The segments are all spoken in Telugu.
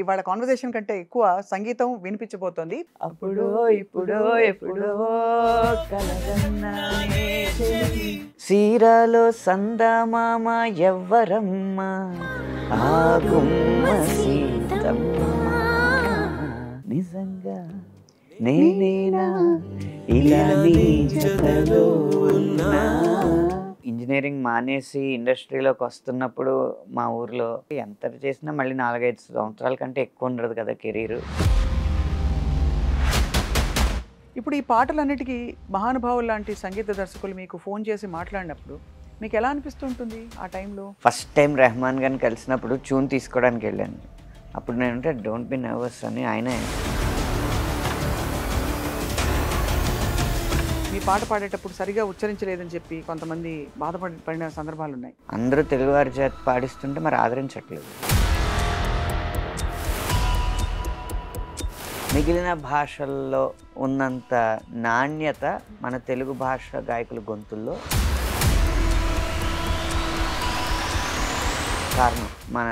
ఇవాళ కాన్వర్సేషన్ కంటే ఎక్కువ సంగీతం వినిపించబోతోంది అప్పుడో ఇప్పుడో ఎప్పుడో సీరాలో సందమామ ఎవ్వరమ్మ నిజంగా నేనేనా ఇలా నీ జతలో ఉన్నా ఇంజనీరింగ్ మానేసి ఇండస్ట్రీలోకి వస్తున్నప్పుడు మా ఊర్లో ఎంత చేసినా మళ్ళీ నాలుగైదు సంవత్సరాల కంటే ఎక్కువ ఉండదు కదా కెరీరు ఇప్పుడు ఈ పాటలన్నిటికీ మహానుభావులు లాంటి సంగీత దర్శకులు మీకు ఫోన్ చేసి మాట్లాడినప్పుడు మీకు ఎలా అనిపిస్తుంటుంది ఆ టైంలో ఫస్ట్ టైం రెహమాన్ గారిని కలిసినప్పుడు చూన్ తీసుకోవడానికి వెళ్ళాను అప్పుడు నేను డోంట్ బి నర్వస్ అని ఆయన పాట పాడేటప్పుడు సరిగా ఉచ్చరించలేదని చెప్పి కొంతమంది బాధపడిన పడిన సందర్భాలు ఉన్నాయి అందరూ తెలుగువారి చేత పాడిస్తుంటే మరి ఆదరించట్లేదు మిగిలిన భాషల్లో ఉన్నంత నాణ్యత మన తెలుగు భాష గాయకుల గొంతుల్లో కారణం మన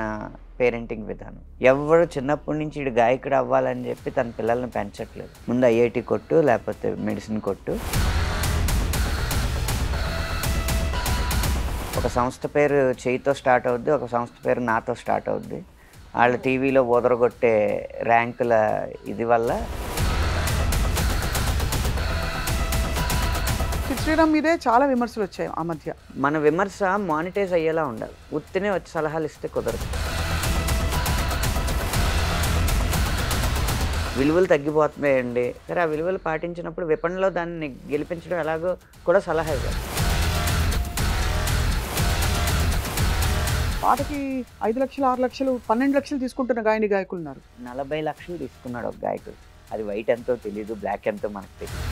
పేరెంటింగ్ విధానం ఎవరు చిన్నప్పటి నుంచి ఇటు గాయకుడు అవ్వాలని చెప్పి తన పిల్లల్ని పెంచట్లేదు ముందు ఐఐటి కొట్టు లేకపోతే మెడిసిన్ కొట్టు ఒక సంస్థ పేరు చేయితో స్టార్ట్ అవుద్ది ఒక సంస్థ పేరు నాతో స్టార్ట్ అవుద్ది వాళ్ళ టీవీలో ఓదరగొట్టే ర్యాంకుల ఇది వల్ల శ్రీరామ్ మీదే చాలా విమర్శలు వచ్చాయి ఆ మధ్య మన విమర్శ మానిటైజ్ అయ్యేలా ఉండాలి ఉత్తినే వచ్చి సలహాలు ఇస్తే కుదరదు విలువలు తగ్గిపోతున్నాయండి సరే ఆ విలువలు పాటించినప్పుడు విపణిలో దాన్ని గెలిపించడం ఎలాగో కూడా సలహా ఇవ్వాలి పాటకి ఐదు లక్షలు ఆరు లక్షలు పన్నెండు లక్షలు తీసుకుంటున్న గాయని గాయకులు ఉన్నారు నలభై లక్షలు తీసుకున్నాడు ఒక గాయకుడు అది వైట్ ఎంతో తెలియదు బ్లాక్ ఎంతో మనకు తెలియదు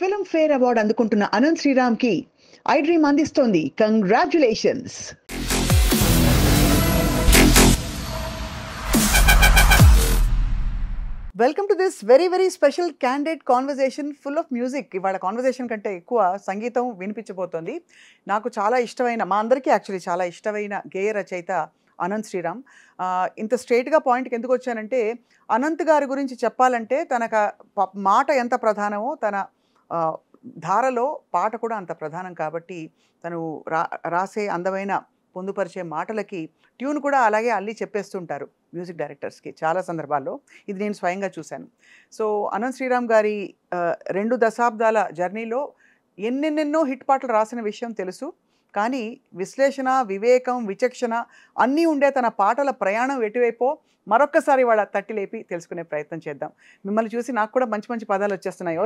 ఫిల్మ్ ఫేర్ అవార్డు అందుకుంటున్న అనంత్ శ్రీరామ్ కి ఐ డ్రీమ్ అందిస్తోంది congratulations welcome to this very very special candidate conversation full of music ఇవాళ కాన్వర్జేషన్ కంటే ఎక్కువ సంగీతం వినిపించబోతోంది నాకు చాలా ఇష్టమైన మా అందరికీ యాక్చువల్లీ చాలా ఇష్టమైన గేయ రచయిత అనంత్ శ్రీరామ్ ఇంత స్ట్రైట్గా పాయింట్కి ఎందుకు వచ్చానంటే అనంత్ గారి గురించి చెప్పాలంటే తనకు మాట ఎంత ప్రధానమో తన ధారలో పాట కూడా అంత ప్రధానం కాబట్టి తను రా రాసే అందమైన పొందుపరిచే మాటలకి ట్యూన్ కూడా అలాగే అల్లి చెప్పేస్తుంటారు మ్యూజిక్ డైరెక్టర్స్కి చాలా సందర్భాల్లో ఇది నేను స్వయంగా చూశాను సో అనంత్ శ్రీరామ్ గారి రెండు దశాబ్దాల జర్నీలో ఎన్నెన్నెన్నో హిట్ పాటలు రాసిన విషయం తెలుసు కానీ విశ్లేషణ వివేకం విచక్షణ అన్నీ ఉండే తన పాటల ప్రయాణం ఎటువైపో మరొక్కసారి వాళ్ళ తట్టి లేపి తెలుసుకునే ప్రయత్నం చేద్దాం మిమ్మల్ని చూసి నాకు కూడా మంచి మంచి పదాలు వచ్చేస్తున్నాయో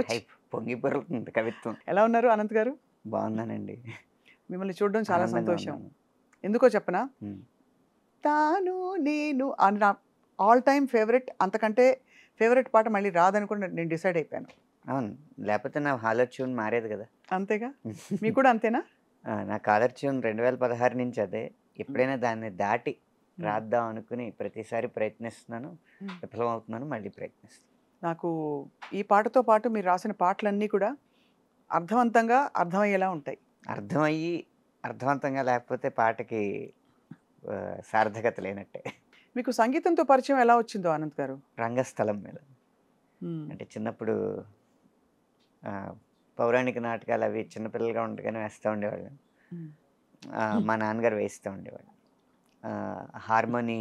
పొంగిపోతుంది కవిత్వం ఎలా ఉన్నారు అనంత్ గారు బాగున్నానండి మిమ్మల్ని చూడడం చాలా సంతోషం ఎందుకో చెప్పనా తాను నేను అని నా ఆల్ టైమ్ ఫేవరెట్ అంతకంటే ఫేవరెట్ పాట మళ్ళీ రాదని నేను డిసైడ్ అయిపోయాను అవును లేకపోతే నా హాలర్ ట్యూన్ మారేది కదా అంతేగా మీకు కూడా అంతేనా నా కాలర్ ట్యూన్ రెండు వేల పదహారు నుంచి అదే ఎప్పుడైనా దాన్ని దాటి రాద్దాం అనుకుని ప్రతిసారి ప్రయత్నిస్తున్నాను విఫలమవుతున్నాను మళ్ళీ ప్రయత్నిస్తున్నాను నాకు ఈ పాటతో పాటు మీరు రాసిన పాటలన్నీ కూడా అర్థవంతంగా అర్థమయ్యేలా ఉంటాయి అర్థమయ్యి అర్థవంతంగా లేకపోతే పాటకి సార్థకత లేనట్టే మీకు సంగీతంతో పరిచయం ఎలా వచ్చిందో ఆనంద్ గారు రంగస్థలం మీద అంటే చిన్నప్పుడు పౌరాణిక నాటకాలు అవి చిన్నపిల్లలుగా ఉండగానే వేస్తూ ఉండేవాళ్ళం మా నాన్నగారు వేయిస్తూ ఉండేవాడు హార్మోనీ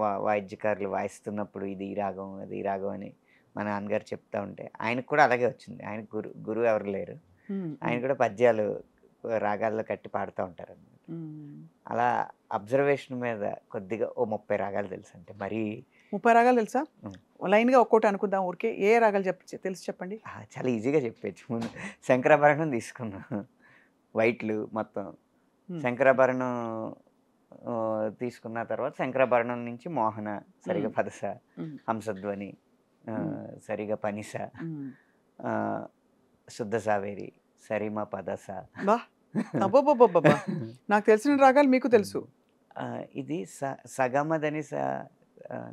వా వాయిద్యకారులు వాయిస్తున్నప్పుడు ఇది ఈ రాగం అది ఈ రాగం అని మా నాన్నగారు చెప్తా ఉంటే ఆయనకు కూడా అలాగే వచ్చింది ఆయన గురు గురువు ఎవరు లేరు ఆయన కూడా పద్యాలు రాగాల్లో కట్టి పాడుతూ ఉంటారు అనమాట అలా అబ్జర్వేషన్ మీద కొద్దిగా ఓ ముప్పై రాగాలు తెలుసు అంటే మరీ ముప్పై రాగాలు తెలుసా లైన్గా ఒక్కోటి అనుకుందాం ఊరికే ఏ రాగాలు చెప్ప తెలుసు చెప్పండి చాలా ఈజీగా చెప్పచ్చు ముందు శంకరాభరణం తీసుకున్నాం వైట్లు మొత్తం శంకరాభరణం తీసుకున్న తర్వాత శంకరాభరణం నుంచి మోహన సరిగా పదస హంసధ్వని సరిగా పనిస శుద్ధ సావేరి సరిమ పదస నాకు తెలిసిన రాగాలు మీకు తెలుసు ఇది స సగమదని స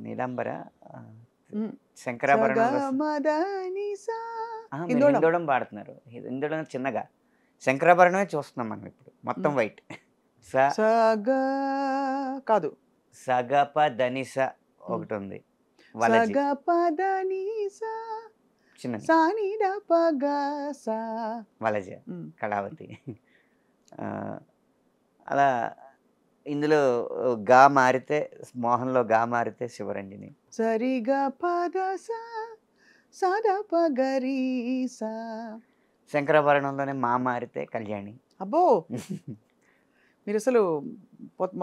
నీలాంబర శంకరాభరణం పాడుతున్నారు ఇందోళం చిన్నగా శంకరాభరణమే చూస్తున్నాం మనం ఇప్పుడు మొత్తం వైట్ సగ కాదు సగప దనిస ఒకటి ఉంది సగ చిన్న సాని పగ సా వలజ కళావతి అలా ఇందులో గా మారితే మోహన్లో గా మారితే శివరంజని సరిగా పదసా శంకరాభరణంలోనే మా మారితే కళ్యాణి అబ్బో మీరు అసలు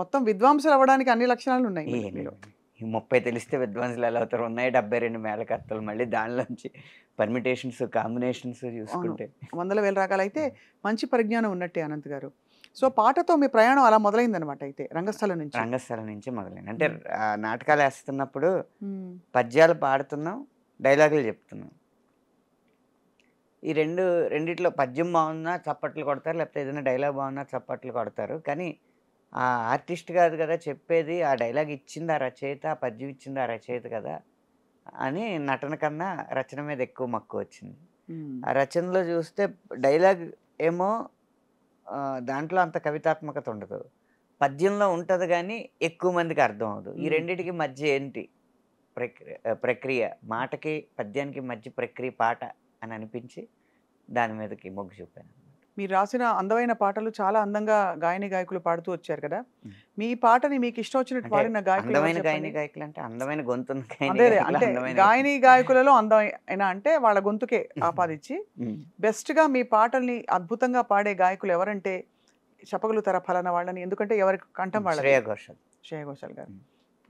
మొత్తం విద్వాంసులు అవ్వడానికి అన్ని లక్షణాలు ఉన్నాయి ముప్పై తెలిస్తే విద్వాంసులు ఎలా అవుతారు ఉన్నాయి డెబ్బై రెండు మేళకర్తలు మళ్ళీ దానిలోంచి పర్మిటేషన్స్ కాంబినేషన్స్ చూసుకుంటే వందల వేల రకాలైతే మంచి పరిజ్ఞానం ఉన్నట్టే అనంత్ గారు సో పాటతో మీ ప్రయాణం అలా మొదలైంది అనమాట అయితే రంగస్థలం నుంచి రంగస్థలం నుంచి మొదలైంది అంటే నాటకాలు వేస్తున్నప్పుడు పద్యాలు పాడుతున్నాం డైలాగులు చెప్తున్నాం ఈ రెండు రెండిట్లో పద్యం బాగున్నా చప్పట్లు కొడతారు లేకపోతే ఏదైనా డైలాగ్ బాగున్నా చప్పట్లు కొడతారు కానీ ఆ ఆర్టిస్ట్ కాదు కదా చెప్పేది ఆ డైలాగ్ ఇచ్చింది ఆ రచయిత ఆ పద్యం ఇచ్చింది ఆ రచయిత కదా అని నటన కన్నా రచన మీద ఎక్కువ మక్కువ వచ్చింది ఆ రచనలో చూస్తే డైలాగ్ ఏమో దాంట్లో అంత కవితాత్మకత ఉండదు పద్యంలో ఉంటుంది కానీ ఎక్కువ మందికి అర్థం అవదు ఈ రెండింటికి మధ్య ఏంటి ప్రక్రియ ప్రక్రియ మాటకి పద్యానికి మధ్య ప్రక్రియ పాట అని అనిపించి దాని మీదకి మొగ్గు చూపాను మీరు రాసిన అందమైన పాటలు చాలా అందంగా గాయని గాయకులు పాడుతూ వచ్చారు కదా మీ పాటని మీకు ఇష్టం వచ్చినట్టు పాడిన గాయకులు గాయని అందమైన గొంతు గాయని గాయకులలో అందమైన అంటే వాళ్ళ గొంతుకే ఆపాదించి బెస్ట్ గా మీ పాటల్ని అద్భుతంగా పాడే గాయకులు ఎవరంటే తర ఫలన వాళ్ళని ఎందుకంటే ఎవరికి కంఠం వాళ్ళు శ్రేయ శ్రేయ ఘోషల్ గారు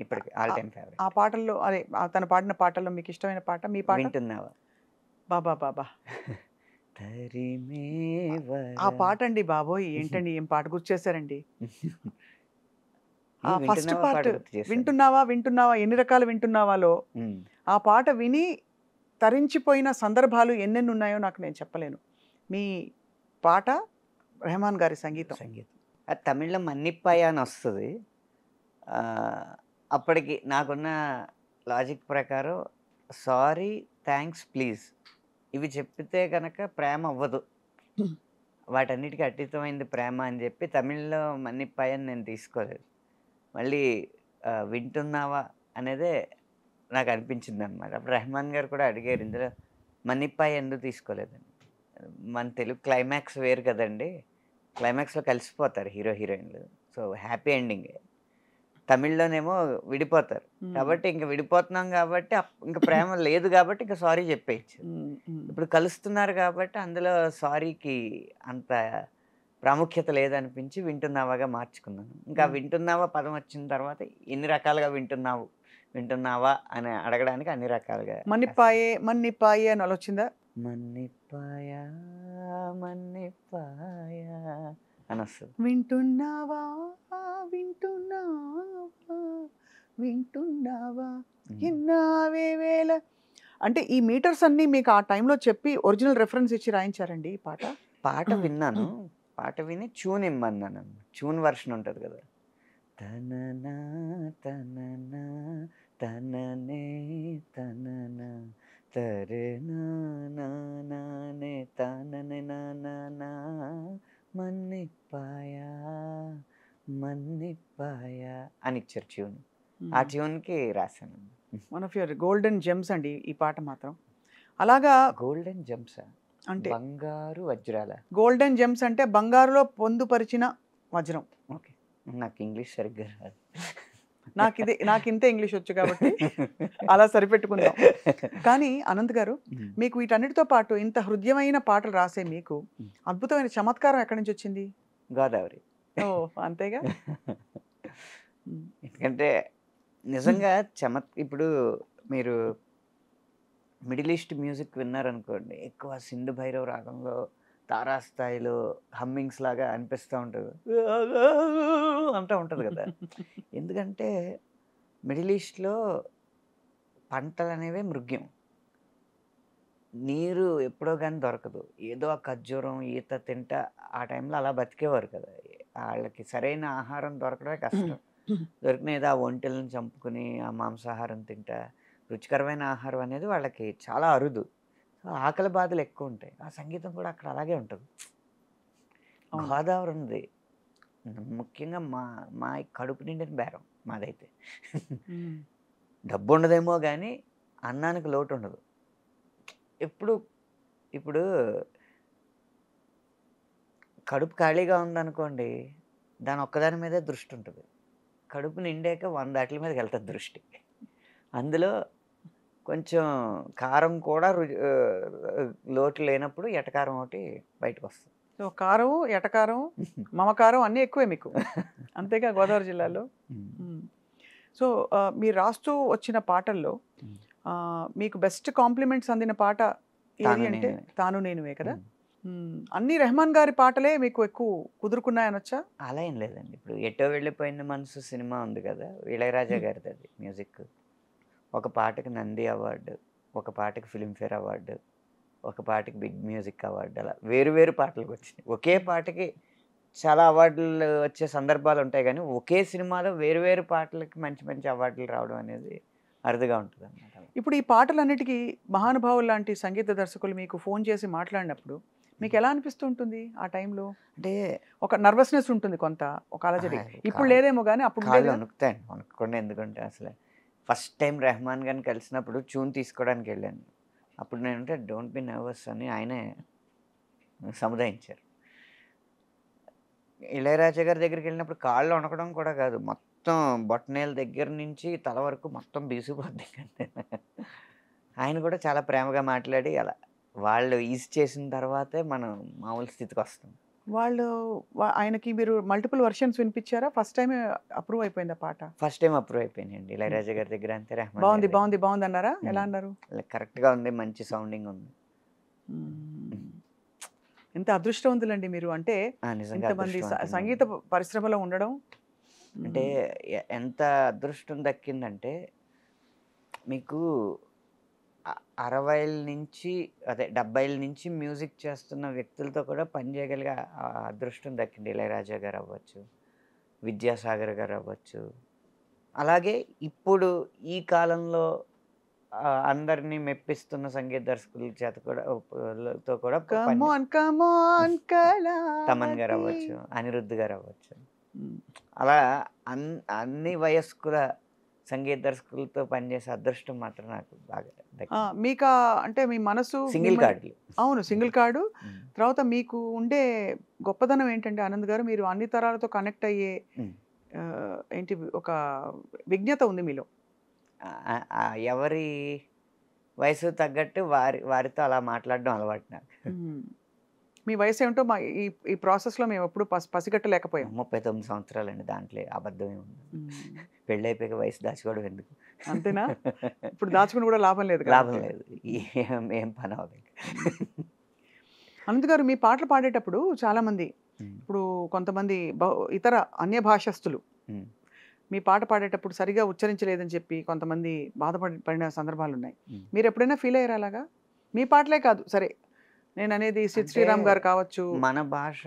ఇప్పటికి ఆల్ టైం ఫేవరెట్ ఆ పాటల్లో అదే తను పాడిన పాటల్లో మీకు ఇష్టమైన పాట మీ పాట వింటున్నావా బాబా బాబా ఆ పాట అండి బాబోయ్ ఏంటండి ఏం పాట గుర్తు చేశారండి ఫస్ట్ పాట వింటున్నావా వింటున్నావా ఎన్ని రకాలు వింటున్నావాలో ఆ పాట విని తరించిపోయిన సందర్భాలు ఎన్నెన్ని ఉన్నాయో నాకు నేను చెప్పలేను మీ పాట రెహమాన్ గారి సంగీతం సంగీతం అది తమిళం మన్నిప్పాయ అని వస్తుంది అప్పటికి నాకున్న లాజిక్ ప్రకారం సారీ థ్యాంక్స్ ప్లీజ్ ఇవి చెప్తే కనుక ప్రేమ అవ్వదు వాటన్నిటికీ అతీతమైంది ప్రేమ అని చెప్పి తమిళ్లో అని నేను తీసుకోలేదు మళ్ళీ వింటున్నావా అనేదే నాకు అనిపించింది అనమాట అప్పుడు రెహమాన్ గారు కూడా అడిగారు ఇందులో మన్నిపాయ ఎందుకు తీసుకోలేదండి మన తెలుగు క్లైమాక్స్ వేరు కదండి క్లైమాక్స్లో కలిసిపోతారు హీరో హీరోయిన్లు సో హ్యాపీ ఎండింగే తమిళ్లోనేమో విడిపోతారు కాబట్టి ఇంకా విడిపోతున్నాం కాబట్టి ఇంకా ప్రేమ లేదు కాబట్టి ఇంకా సారీ చెప్పేయచ్చు ఇప్పుడు కలుస్తున్నారు కాబట్టి అందులో సారీకి అంత ప్రాముఖ్యత లేదనిపించి వింటున్నావాగా మార్చుకున్నాను ఇంకా వింటున్నావా పదం వచ్చిన తర్వాత ఎన్ని రకాలుగా వింటున్నావు వింటున్నావా అని అడగడానికి అన్ని రకాలుగా మన్నిపాయే మన్నిపాయే అని ఆలోచిందా మన్నిపాయా మన్నిపాయా అని వింటున్నావా వింటున్నావా వింటున్నావా విన్నావే అంటే ఈ మీటర్స్ అన్నీ మీకు ఆ టైంలో చెప్పి ఒరిజినల్ రెఫరెన్స్ ఇచ్చి రాయించారండి ఈ పాట పాట విన్నాను పాట విని చూన్ ఇమ్మన్నాను చూన్ వర్షన్ ఉంటుంది కదా తననా తననా తననే తననా తరే నా తననే నానా మన్నిప్పాయ మన్నిప్పాయ అని ఇచ్చారు ట్యూన్ ఆ ట్యూన్కి రాశాను one of your golden gems అండి ఈ పాట మాత్రం అలాగా గోల్డెన్ జెమ్స్ అంటే బంగారు వజ్రాల గోల్డెన్ జెమ్స్ అంటే బంగారులో పొందుపరిచిన వజ్రం ఓకే నాకు ఇంగ్లీష్ సరిగ్గా రాదు నాకు ఇది నాకు ఇంత ఇంగ్లీష్ వచ్చు కాబట్టి అలా సరిపెట్టుకుందాం కానీ అనంత్ గారు మీకు వీటన్నిటితో పాటు ఇంత హృదయమైన పాటలు రాసే మీకు అద్భుతమైన చమత్కారం ఎక్కడి నుంచి వచ్చింది గోదావరి ఓ అంతేగా ఎందుకంటే నిజంగా చమత్ ఇప్పుడు మీరు మిడిల్ ఈస్ట్ మ్యూజిక్ విన్నారనుకోండి ఎక్కువ సింధు భైరవ్ రాగంలో తారాస్థాయిలో హమ్మింగ్స్ లాగా అనిపిస్తూ ఉంటుంది అంటూ ఉంటుంది కదా ఎందుకంటే మిడిల్ ఈస్ట్లో పంటలు అనేవి మృగ్యం నీరు ఎప్పుడో కానీ దొరకదు ఏదో ఆ ఖర్జూరం ఈత తింట ఆ టైంలో అలా బతికేవారు కదా వాళ్ళకి సరైన ఆహారం దొరకడమే కష్టం దొరికిన ఏదో ఆ ఒంటెలను చంపుకుని ఆ మాంసాహారం తింటా రుచికరమైన ఆహారం అనేది వాళ్ళకి చాలా అరుదు ఆకలి బాధలు ఎక్కువ ఉంటాయి ఆ సంగీతం కూడా అక్కడ అలాగే ఉంటుంది గోదావరి ఉంది ముఖ్యంగా మా మా కడుపు నిండిన బేరం మాదైతే డబ్బు ఉండదేమో కానీ అన్నానికి లోటు ఉండదు ఎప్పుడు ఇప్పుడు కడుపు ఖాళీగా ఉందనుకోండి దాని ఒక్కదాని మీదే దృష్టి ఉంటుంది కడుపు నిండాక వంద వాటి మీదకి వెళ్తుంది దృష్టి అందులో కొంచెం కారం కూడా రుచి లోటు లేనప్పుడు ఎటకారం ఒకటి బయటకు వస్తుంది సో కారం ఎటకారం మమకారం అన్నీ ఎక్కువే మీకు అంతేగా గోదావరి జిల్లాలో సో మీరు రాస్తూ వచ్చిన పాటల్లో మీకు బెస్ట్ కాంప్లిమెంట్స్ అందిన పాట ఏది అంటే తాను నేనువే కదా అన్ని రెహమాన్ గారి పాటలే మీకు ఎక్కువ కుదురుకున్నాయనొచ్చా అలా ఏం లేదండి ఇప్పుడు ఎటో వెళ్ళిపోయిన మనసు సినిమా ఉంది కదా ఇళయరాజా గారిది అది మ్యూజిక్ ఒక పాటకి నంది అవార్డు ఒక పాటకి ఫిలింఫేర్ అవార్డు ఒక పాటకి బిగ్ మ్యూజిక్ అవార్డు అలా వేరు వేరు పాటలకు వచ్చినాయి ఒకే పాటకి చాలా అవార్డులు వచ్చే సందర్భాలు ఉంటాయి కానీ ఒకే సినిమాలో వేరు వేరు పాటలకి మంచి మంచి అవార్డులు రావడం అనేది అరుదుగా ఉంటుంది అన్నమాట ఇప్పుడు ఈ పాటలన్నిటికీ మహానుభావులు లాంటి సంగీత దర్శకులు మీకు ఫోన్ చేసి మాట్లాడినప్పుడు మీకు ఎలా అనిపిస్తూ ఉంటుంది ఆ టైంలో అంటే ఒక నర్వస్నెస్ ఉంటుంది కొంత ఒక అలజడి ఇప్పుడు లేదేమో కానీ అప్పుడు వణుకుతాయండి వణుకుండా ఎందుకంటే అసలే ఫస్ట్ టైం రెహమాన్ గారిని కలిసినప్పుడు చూన్ తీసుకోవడానికి వెళ్ళాను అప్పుడు నేనంటే డోంట్ బి నర్వస్ అని ఆయనే సముదాయించారు ఇళయరాజా గారి దగ్గరికి వెళ్ళినప్పుడు కాళ్ళు వణకడం కూడా కాదు మొత్తం బొట్టనేల దగ్గర నుంచి తల వరకు మొత్తం బీసిపోద్ది ఆయన కూడా చాలా ప్రేమగా మాట్లాడి అలా వాళ్ళు ఈజ్ చేసిన తర్వాతే మనం మామూలు స్థితికి వస్తాం వాళ్ళు ఆయనకి మీరు మల్టిపుల్ వర్షన్స్ వినిపించారా ఫస్ట్ టైం అప్రూవ్ అయిపోయింది ఆ పాట ఫస్ట్ టైం అప్రూవ్ అయిపోయిందండి hmm. ఇలయరాజా గారి దగ్గర అంతే బాగుంది బాగుంది బాగుంది అన్నారా hmm. ఎలా అన్నారు కరెక్ట్గా ఉంది మంచి సౌండింగ్ ఉంది hmm. ఎంత అదృష్టవంతులండి మీరు అంటే ఇంతమంది సంగీత పరిశ్రమలో ఉండడం అంటే ఎంత అదృష్టం దక్కిందంటే మీకు అరవైల నుంచి అదే డెబ్బైల నుంచి మ్యూజిక్ చేస్తున్న వ్యక్తులతో కూడా పనిచేయగలిగే అదృష్టం దక్కింది ఇళయరాజా గారు అవ్వచ్చు విద్యాసాగర్ గారు అవ్వచ్చు అలాగే ఇప్పుడు ఈ కాలంలో అందరినీ మెప్పిస్తున్న సంగీత దర్శకుల చేత కూడా కూడా తమన్ గారు అవ్వచ్చు అనిరుద్ధ్ గారు అవ్వచ్చు అలా అన్ అన్ని వయస్కుల సంగీత దర్శకులతో పనిచేసే అదృష్టం మాత్రం నాకు బాగా మీకు అంటే మీ మనసు సింగిల్ కార్డులు అవును సింగిల్ కార్డు తర్వాత మీకు ఉండే గొప్పదనం ఏంటంటే ఆనంద్ గారు మీరు అన్ని తరాలతో కనెక్ట్ అయ్యే ఏంటి ఒక విజ్ఞత ఉంది మీలో ఎవరి వయసు తగ్గట్టు వారి వారితో అలా మాట్లాడడం అలవాటు నాకు మీ వయసు ఏమిటో మా ఈ ఈ ప్రాసెస్లో మేము ఎప్పుడు పసి పసిగట్టలేకపోయాం ముప్పై తొమ్మిది సంవత్సరాలు అండి దాంట్లో అబద్ధం ఏముంది పెళ్ళి అయిపోయాక వయసు దాచుకోవడం ఎందుకు అంతేనా ఇప్పుడు దాచుకుని కూడా లాభం లేదు లాభం లేదు ఏం పని అవ్వదు అనంత్ గారు మీ పాటలు పాడేటప్పుడు చాలామంది ఇప్పుడు కొంతమంది ఇతర అన్య భాషస్తులు మీ పాట పాడేటప్పుడు సరిగా ఉచ్చరించలేదని చెప్పి కొంతమంది బాధపడి పడిన సందర్భాలు ఉన్నాయి మీరు ఎప్పుడైనా ఫీల్ అయ్యారు అలాగా మీ పాటలే కాదు సరే నేను అనేది శ్రీరామ్ గారు కావచ్చు మన భాష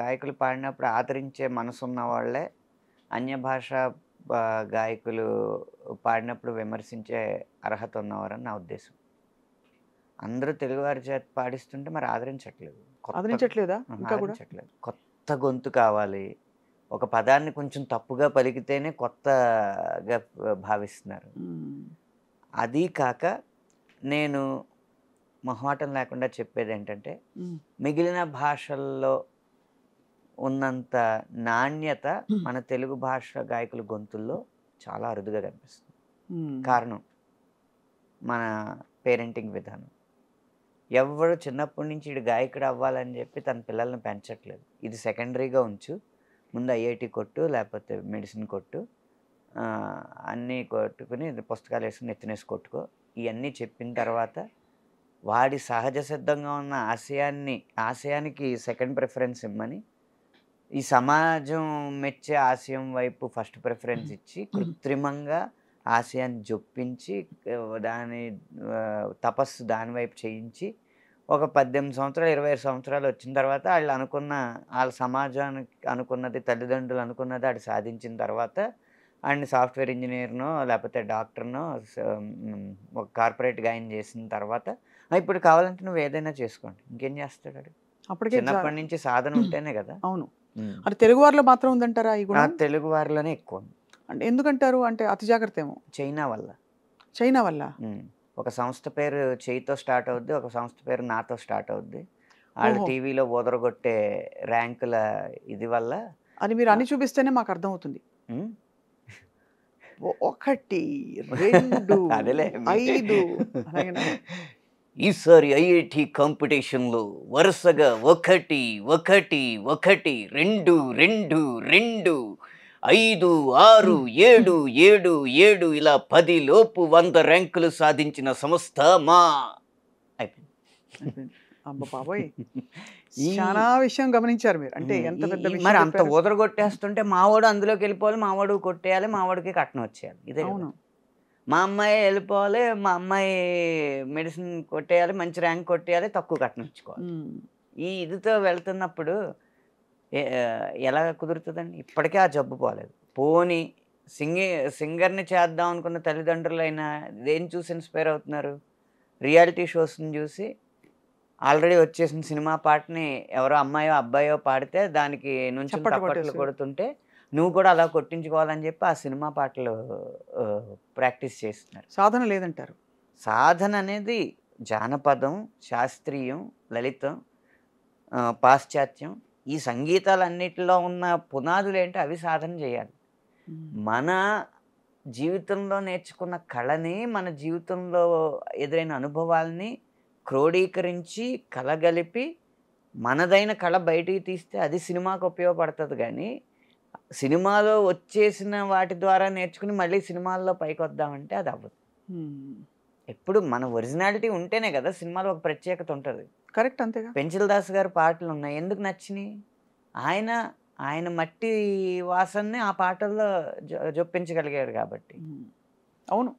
గాయకులు పాడినప్పుడు ఆదరించే మనసున్న వాళ్ళే అన్య భాష గాయకులు పాడినప్పుడు విమర్శించే అర్హత ఉన్నవారని నా ఉద్దేశం అందరూ తెలుగువారి చేతి పాడిస్తుంటే మరి ఆదరించట్లేదు ఆదరించట్లేదా ఆదరించట్లేదు కొత్త గొంతు కావాలి ఒక పదాన్ని కొంచెం తప్పుగా పలికితేనే కొత్తగా భావిస్తున్నారు అది కాక నేను మొహమాటం లేకుండా చెప్పేది ఏంటంటే మిగిలిన భాషల్లో ఉన్నంత నాణ్యత మన తెలుగు భాష గాయకుల గొంతుల్లో చాలా అరుదుగా కనిపిస్తుంది కారణం మన పేరెంటింగ్ విధానం ఎవరు చిన్నప్పటి నుంచి ఇటు గాయకుడు అవ్వాలని చెప్పి తన పిల్లల్ని పెంచట్లేదు ఇది సెకండరీగా ఉంచు ముందు ఐఐటి కొట్టు లేకపోతే మెడిసిన్ కొట్టు అన్నీ కొట్టుకుని పుస్తకాలు వేసుకుని ఎత్తినేసి కొట్టుకో ఇవన్నీ చెప్పిన తర్వాత వాడి సహజ సిద్ధంగా ఉన్న ఆశయాన్ని ఆశయానికి సెకండ్ ప్రిఫరెన్స్ ఇమ్మని ఈ సమాజం మెచ్చే ఆశయం వైపు ఫస్ట్ ప్రిఫరెన్స్ ఇచ్చి కృత్రిమంగా ఆశయాన్ని జొప్పించి దాని తపస్సు దాని వైపు చేయించి ఒక పద్దెనిమిది సంవత్సరాలు ఇరవై సంవత్సరాలు వచ్చిన తర్వాత వాళ్ళు అనుకున్న వాళ్ళ సమాజానికి అనుకున్నది తల్లిదండ్రులు అనుకున్నది అది సాధించిన తర్వాత అండ్ సాఫ్ట్వేర్ ఇంజనీర్నో లేకపోతే డాక్టర్నో ఒక కార్పొరేట్గా ఆయన చేసిన తర్వాత ఇప్పుడు కావాలంటే నువ్వు ఏదైనా చేసుకోండి ఇంకేం చేస్తాడు అడు అప్పటికే చిన్నప్పటి నుంచి సాధన ఉంటేనే కదా అవును అంటే తెలుగు వారిలో మాత్రం ఉందంటారా ఇక తెలుగు వారిలోనే ఎక్కువ అంటే ఎందుకంటారు అంటే అతి జాగ్రత్త ఏమో చైనా వల్ల చైనా వల్ల ఒక సంస్థ పేరు చేయితో స్టార్ట్ అవుద్ది ఒక సంస్థ పేరు నాతో స్టార్ట్ అవుద్ది వాళ్ళు టీవీలో ఓదరగొట్టే ర్యాంకుల ఇది వల్ల అది మీరు అని చూపిస్తేనే మాకు అర్థం అవుతుంది ఒకటి రెండు ఐదు ఈసారి ఐఐటి కాంపిటీషన్లో వరుసగా ఒకటి ఒకటి ఒకటి రెండు రెండు రెండు ఐదు ఆరు ఏడు ఏడు ఏడు ఇలా పది లోపు వంద ర్యాంకులు సాధించిన సంస్థ మా చాలా విషయం గమనించారు మీరు అంటే ఎంత పెద్ద మరి అంత ఓదర కొట్టేస్తుంటే మావాడు అందులోకి వెళ్ళిపోవాలి మావాడు కొట్టేయాలి మావాడికి కట్నం వచ్చేయాలి ఇదే అవును మా అమ్మాయి వెళ్ళిపోవాలి మా అమ్మాయి మెడిసిన్ కొట్టేయాలి మంచి ర్యాంక్ కొట్టేయాలి తక్కువ కట్నం ఇచ్చుకోవాలి ఈ ఇదితో వెళ్తున్నప్పుడు ఎలా కుదురుతుందండి ఇప్పటికే ఆ జబ్బు పోలేదు పోని సింగి సింగర్ని చేద్దాం అనుకున్న తల్లిదండ్రులు అయినా దేని చూసి ఇన్స్పైర్ అవుతున్నారు రియాలిటీ షోస్ని చూసి ఆల్రెడీ వచ్చేసిన సినిమా పాటని ఎవరో అమ్మాయో అబ్బాయో పాడితే దానికి నుంచి కొడుతుంటే నువ్వు కూడా అలా కొట్టించుకోవాలని చెప్పి ఆ సినిమా పాటలు ప్రాక్టీస్ చేస్తున్నారు సాధన లేదంటారు సాధన అనేది జానపదం శాస్త్రీయం లలితం పాశ్చాత్యం ఈ సంగీతాలన్నిటిలో ఉన్న పునాదులు ఏంటి అవి సాధన చేయాలి మన జీవితంలో నేర్చుకున్న కళని మన జీవితంలో ఎదురైన అనుభవాల్ని క్రోడీకరించి కలగలిపి మనదైన కళ బయటికి తీస్తే అది సినిమాకు ఉపయోగపడుతుంది కానీ సినిమాలో వచ్చేసిన వాటి ద్వారా నేర్చుకుని మళ్ళీ సినిమాల్లో పైకి వద్దామంటే అది అవ్వదు ఎప్పుడు మన ఒరిజినాలిటీ ఉంటేనే కదా సినిమాలో ఒక ప్రత్యేకత ఉంటుంది కరెక్ట్ అంతేగా పెంచిల్ దాస్ గారి పాటలు ఉన్నాయి ఎందుకు నచ్చినాయి ఆయన ఆయన మట్టి వాసన్నే ఆ పాటల్లో జొప్పించగలిగారు కాబట్టి అవును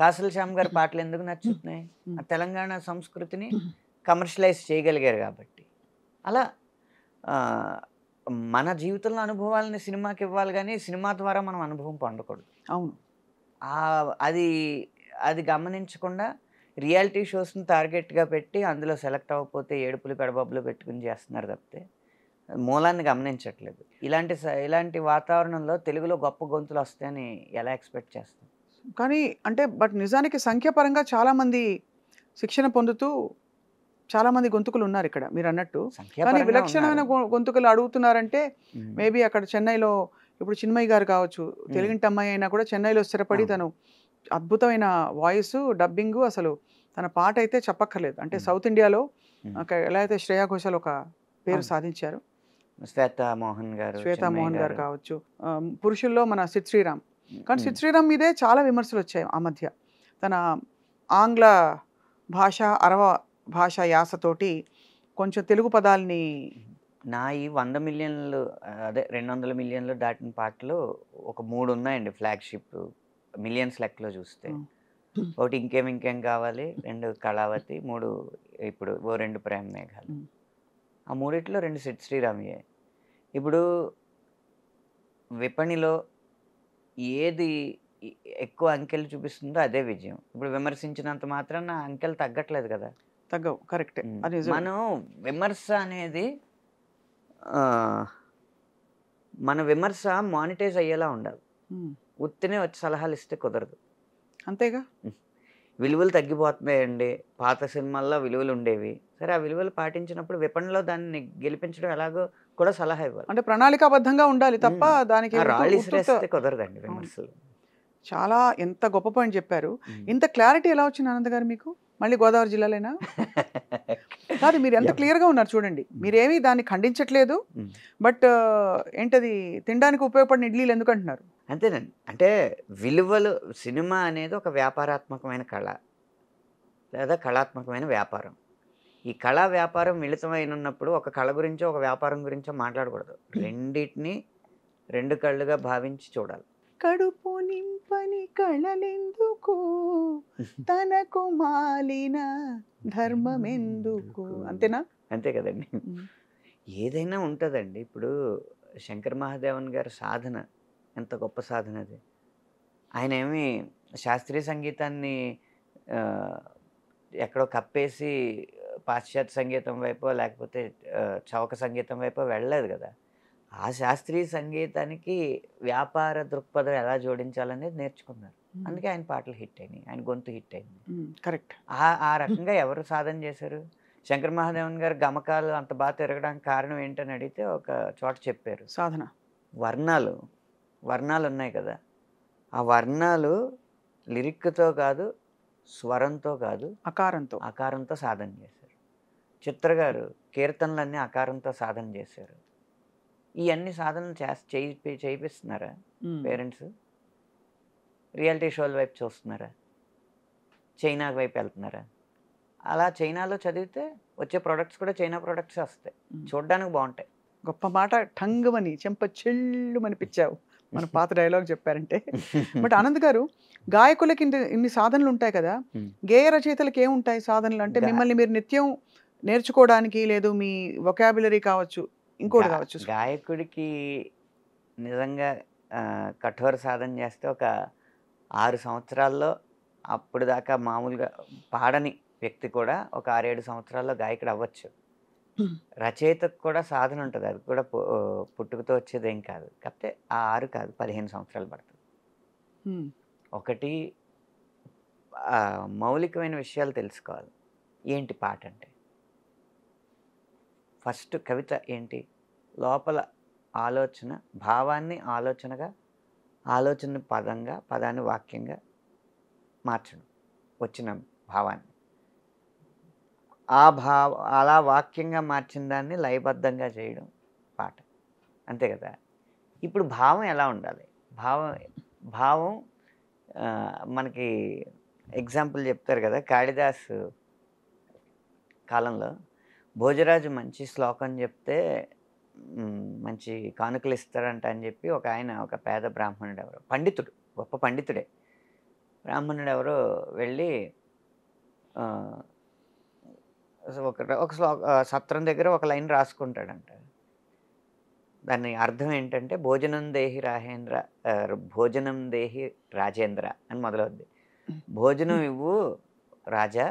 కాసుల శ్యామ్ గారి పాటలు ఎందుకు నచ్చుతున్నాయి ఆ తెలంగాణ సంస్కృతిని కమర్షియలైజ్ చేయగలిగారు కాబట్టి అలా మన జీవితంలో అనుభవాలని సినిమాకి ఇవ్వాలి కానీ సినిమా ద్వారా మనం అనుభవం పొందకూడదు అవును అది అది గమనించకుండా రియాలిటీ షోస్ని టార్గెట్గా పెట్టి అందులో సెలెక్ట్ అవ్వకపోతే ఏడుపులు పెడబాబులు పెట్టుకుని చేస్తున్నారు తప్పితే మూలాన్ని గమనించట్లేదు ఇలాంటి ఇలాంటి వాతావరణంలో తెలుగులో గొప్ప గొంతులు వస్తాయని ఎలా ఎక్స్పెక్ట్ చేస్తాం కానీ అంటే బట్ నిజానికి సంఖ్యాపరంగా చాలామంది శిక్షణ పొందుతూ చాలా మంది గొంతుకులు ఉన్నారు ఇక్కడ మీరు అన్నట్టు కానీ విలక్షణమైన గొంతుకులు అడుగుతున్నారంటే మేబీ అక్కడ చెన్నైలో ఇప్పుడు చిన్మయ్య గారు కావచ్చు తెలుగింటి అమ్మాయి అయినా కూడా చెన్నైలో స్థిరపడి తను అద్భుతమైన వాయిస్ డబ్బింగ్ అసలు తన పాట అయితే చెప్పక్కర్లేదు అంటే సౌత్ ఇండియాలో ఎలా అయితే శ్రేయా ఘోషాల్ ఒక పేరు సాధించారు శ్వేతామోహన్ గారు శ్వేతామోహన్ గారు కావచ్చు పురుషుల్లో మన సిద్ శ్రీరామ్ కానీ సిద్ శ్రీరామ్ మీదే చాలా విమర్శలు వచ్చాయి ఆ మధ్య తన ఆంగ్ల భాష అరవ భాషా యాసతోటి కొంచెం తెలుగు పదాలని నా ఈ వంద మిలియన్లు అదే రెండు వందల మిలియన్లు దాటిన పాటలు ఒక మూడు ఉన్నాయండి ఫ్లాగ్షిప్ మిలియన్స్ లెక్కలో చూస్తే ఒకటి ఇంకేం ఇంకేం కావాలి రెండు కళావతి మూడు ఇప్పుడు ఓ రెండు ప్రేమ మేఘాలు ఆ మూడిట్లో రెండు సిట్ శ్రీరామయ్య ఇప్పుడు విపణిలో ఏది ఎక్కువ అంకెలు చూపిస్తుందో అదే విజయం ఇప్పుడు విమర్శించినంత మాత్రం నా అంకెలు తగ్గట్లేదు కదా తగ్గవు కరెక్ట్ అది మనం విమర్శ అనేది మన విమర్శ మానిటైజ్ అయ్యేలా ఉండాలి ఉత్తినే వచ్చి సలహాలు ఇస్తే కుదరదు అంతేగా విలువలు తగ్గిపోతున్నాయండి పాత సినిమాల్లో విలువలు ఉండేవి సరే ఆ విలువలు పాటించినప్పుడు విపణిలో దాన్ని గెలిపించడం ఎలాగో కూడా సలహా ఇవ్వాలి అంటే ప్రణాళికాబద్ధంగా ఉండాలి తప్ప దానికి కుదరదండి విమర్శలు చాలా ఎంత గొప్ప పాయింట్ చెప్పారు ఇంత క్లారిటీ ఎలా వచ్చింది ఆనంద్ గారు మీకు మళ్ళీ గోదావరి జిల్లాలేనా కాదు మీరు ఎంత క్లియర్గా ఉన్నారు చూడండి మీరేమీ దాన్ని ఖండించట్లేదు బట్ ఏంటది తినడానికి ఉపయోగపడిన ఇడ్లీలు ఎందుకు అంటున్నారు అంతేనండి అంటే విలువలు సినిమా అనేది ఒక వ్యాపారాత్మకమైన కళ లేదా కళాత్మకమైన వ్యాపారం ఈ కళా వ్యాపారం ఉన్నప్పుడు ఒక కళ గురించో ఒక వ్యాపారం గురించో మాట్లాడకూడదు రెండింటినీ రెండు కళ్ళుగా భావించి చూడాలి కడుపు నింపని కళలెందుకు తనకు మాలిన ధర్మమెందుకు అంతేనా అంతే కదండి ఏదైనా ఉంటుందండి ఇప్పుడు శంకర్ మహాదేవన్ గారి సాధన ఎంత గొప్ప సాధన అది ఆయన ఏమి శాస్త్రీయ సంగీతాన్ని ఎక్కడో కప్పేసి పాశ్చాత్య సంగీతం వైపో లేకపోతే చౌక సంగీతం వైపో వెళ్ళలేదు కదా ఆ శాస్త్రీయ సంగీతానికి వ్యాపార దృక్పథం ఎలా జోడించాలనేది నేర్చుకున్నారు అందుకే ఆయన పాటలు హిట్ అయినాయి ఆయన గొంతు హిట్ అయింది కరెక్ట్ ఆ ఆ రకంగా ఎవరు సాధన చేశారు శంకర్ మహాదేవన్ గారు గమకాలు అంత బాగా తిరగడానికి కారణం ఏంటని అడిగితే ఒక చోట చెప్పారు సాధన వర్ణాలు వర్ణాలు ఉన్నాయి కదా ఆ వర్ణాలు లిరిక్తో కాదు స్వరంతో కాదు అకారంతో అకారంతో సాధన చేశారు చిత్ర గారు కీర్తనలన్నీ అకారంతో సాధన చేశారు ఇవన్నీ సాధనలు చేయి చేయిపిస్తున్నారా పేరెంట్స్ రియాలిటీ షోల వైపు చూస్తున్నారా చైనా వైపు వెళ్తున్నారా అలా చైనాలో చదివితే వచ్చే ప్రోడక్ట్స్ కూడా చైనా ప్రోడక్ట్స్ వస్తాయి చూడడానికి బాగుంటాయి గొప్ప మాట ఠంగమని చెంప చెల్లు అనిపించావు మన పాత డైలాగ్ చెప్పారంటే బట్ ఆనంద్ గారు గాయకులకి ఇన్ని ఇన్ని సాధనలు ఉంటాయి కదా గేయ రచయితలకు ఏముంటాయి సాధనలు అంటే మిమ్మల్ని మీరు నిత్యం నేర్చుకోవడానికి లేదు మీ వొకాబులరీ కావచ్చు ఇంకోటి కావచ్చు గాయకుడికి నిజంగా కఠోర సాధన చేస్తే ఒక ఆరు సంవత్సరాల్లో అప్పుడు దాకా మామూలుగా పాడని వ్యక్తి కూడా ఒక ఆరేడు సంవత్సరాల్లో గాయకుడు అవ్వచ్చు రచయితకు కూడా సాధన ఉంటుంది అది కూడా పుట్టుకతో వచ్చేదేం కాదు కాకపోతే ఆ ఆరు కాదు పదిహేను సంవత్సరాలు పడుతుంది ఒకటి మౌలికమైన విషయాలు తెలుసుకోవాలి ఏంటి పాట అంటే ఫస్ట్ కవిత ఏంటి లోపల ఆలోచన భావాన్ని ఆలోచనగా ఆలోచన పదంగా పదాన్ని వాక్యంగా మార్చడం వచ్చిన భావాన్ని ఆ భావ అలా వాక్యంగా మార్చిన దాన్ని లయబద్ధంగా చేయడం పాట అంతే కదా ఇప్పుడు భావం ఎలా ఉండాలి భావం భావం మనకి ఎగ్జాంపుల్ చెప్తారు కదా కాళిదాసు కాలంలో భోజరాజు మంచి శ్లోకం చెప్తే మంచి కానుకలు ఇస్తారంట అని చెప్పి ఒక ఆయన ఒక పేద బ్రాహ్మణుడు ఎవరు పండితుడు గొప్ప పండితుడే బ్రాహ్మణుడు ఎవరు వెళ్ళి ఒక ఒక శ్లోక సత్రం దగ్గర ఒక లైన్ రాసుకుంటాడంట దాని అర్థం ఏంటంటే భోజనం దేహి రాజేంద్ర భోజనం దేహి రాజేంద్ర అని మొదలవుద్ది భోజనం ఇవ్వు రాజా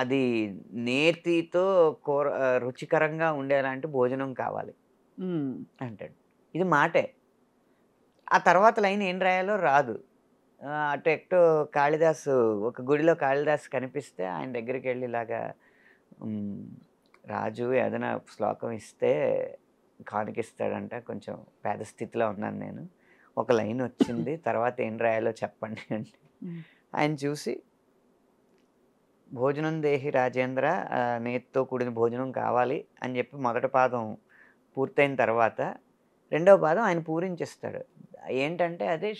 అది నేతితో కూర రుచికరంగా ఉండేలాంటి భోజనం కావాలి అంటాడు ఇది మాటే ఆ తర్వాత లైన్ ఏం రాయాలో రాదు అటు ఎక్టో కాళిదాసు ఒక గుడిలో కాళిదాసు కనిపిస్తే ఆయన దగ్గరికి వెళ్ళి ఇలాగా రాజు ఏదైనా శ్లోకం ఇస్తే కానికిస్తాడంట కొంచెం పేద స్థితిలో ఉన్నాను నేను ఒక లైన్ వచ్చింది తర్వాత ఏం రాయాలో చెప్పండి అంటే ఆయన చూసి భోజనం దేహి రాజేంద్ర నేతితో కూడిన భోజనం కావాలి అని చెప్పి మొదటి పాదం పూర్తయిన తర్వాత రెండవ పాదం ఆయన పూరించేస్తాడు ఏంటంటే అదే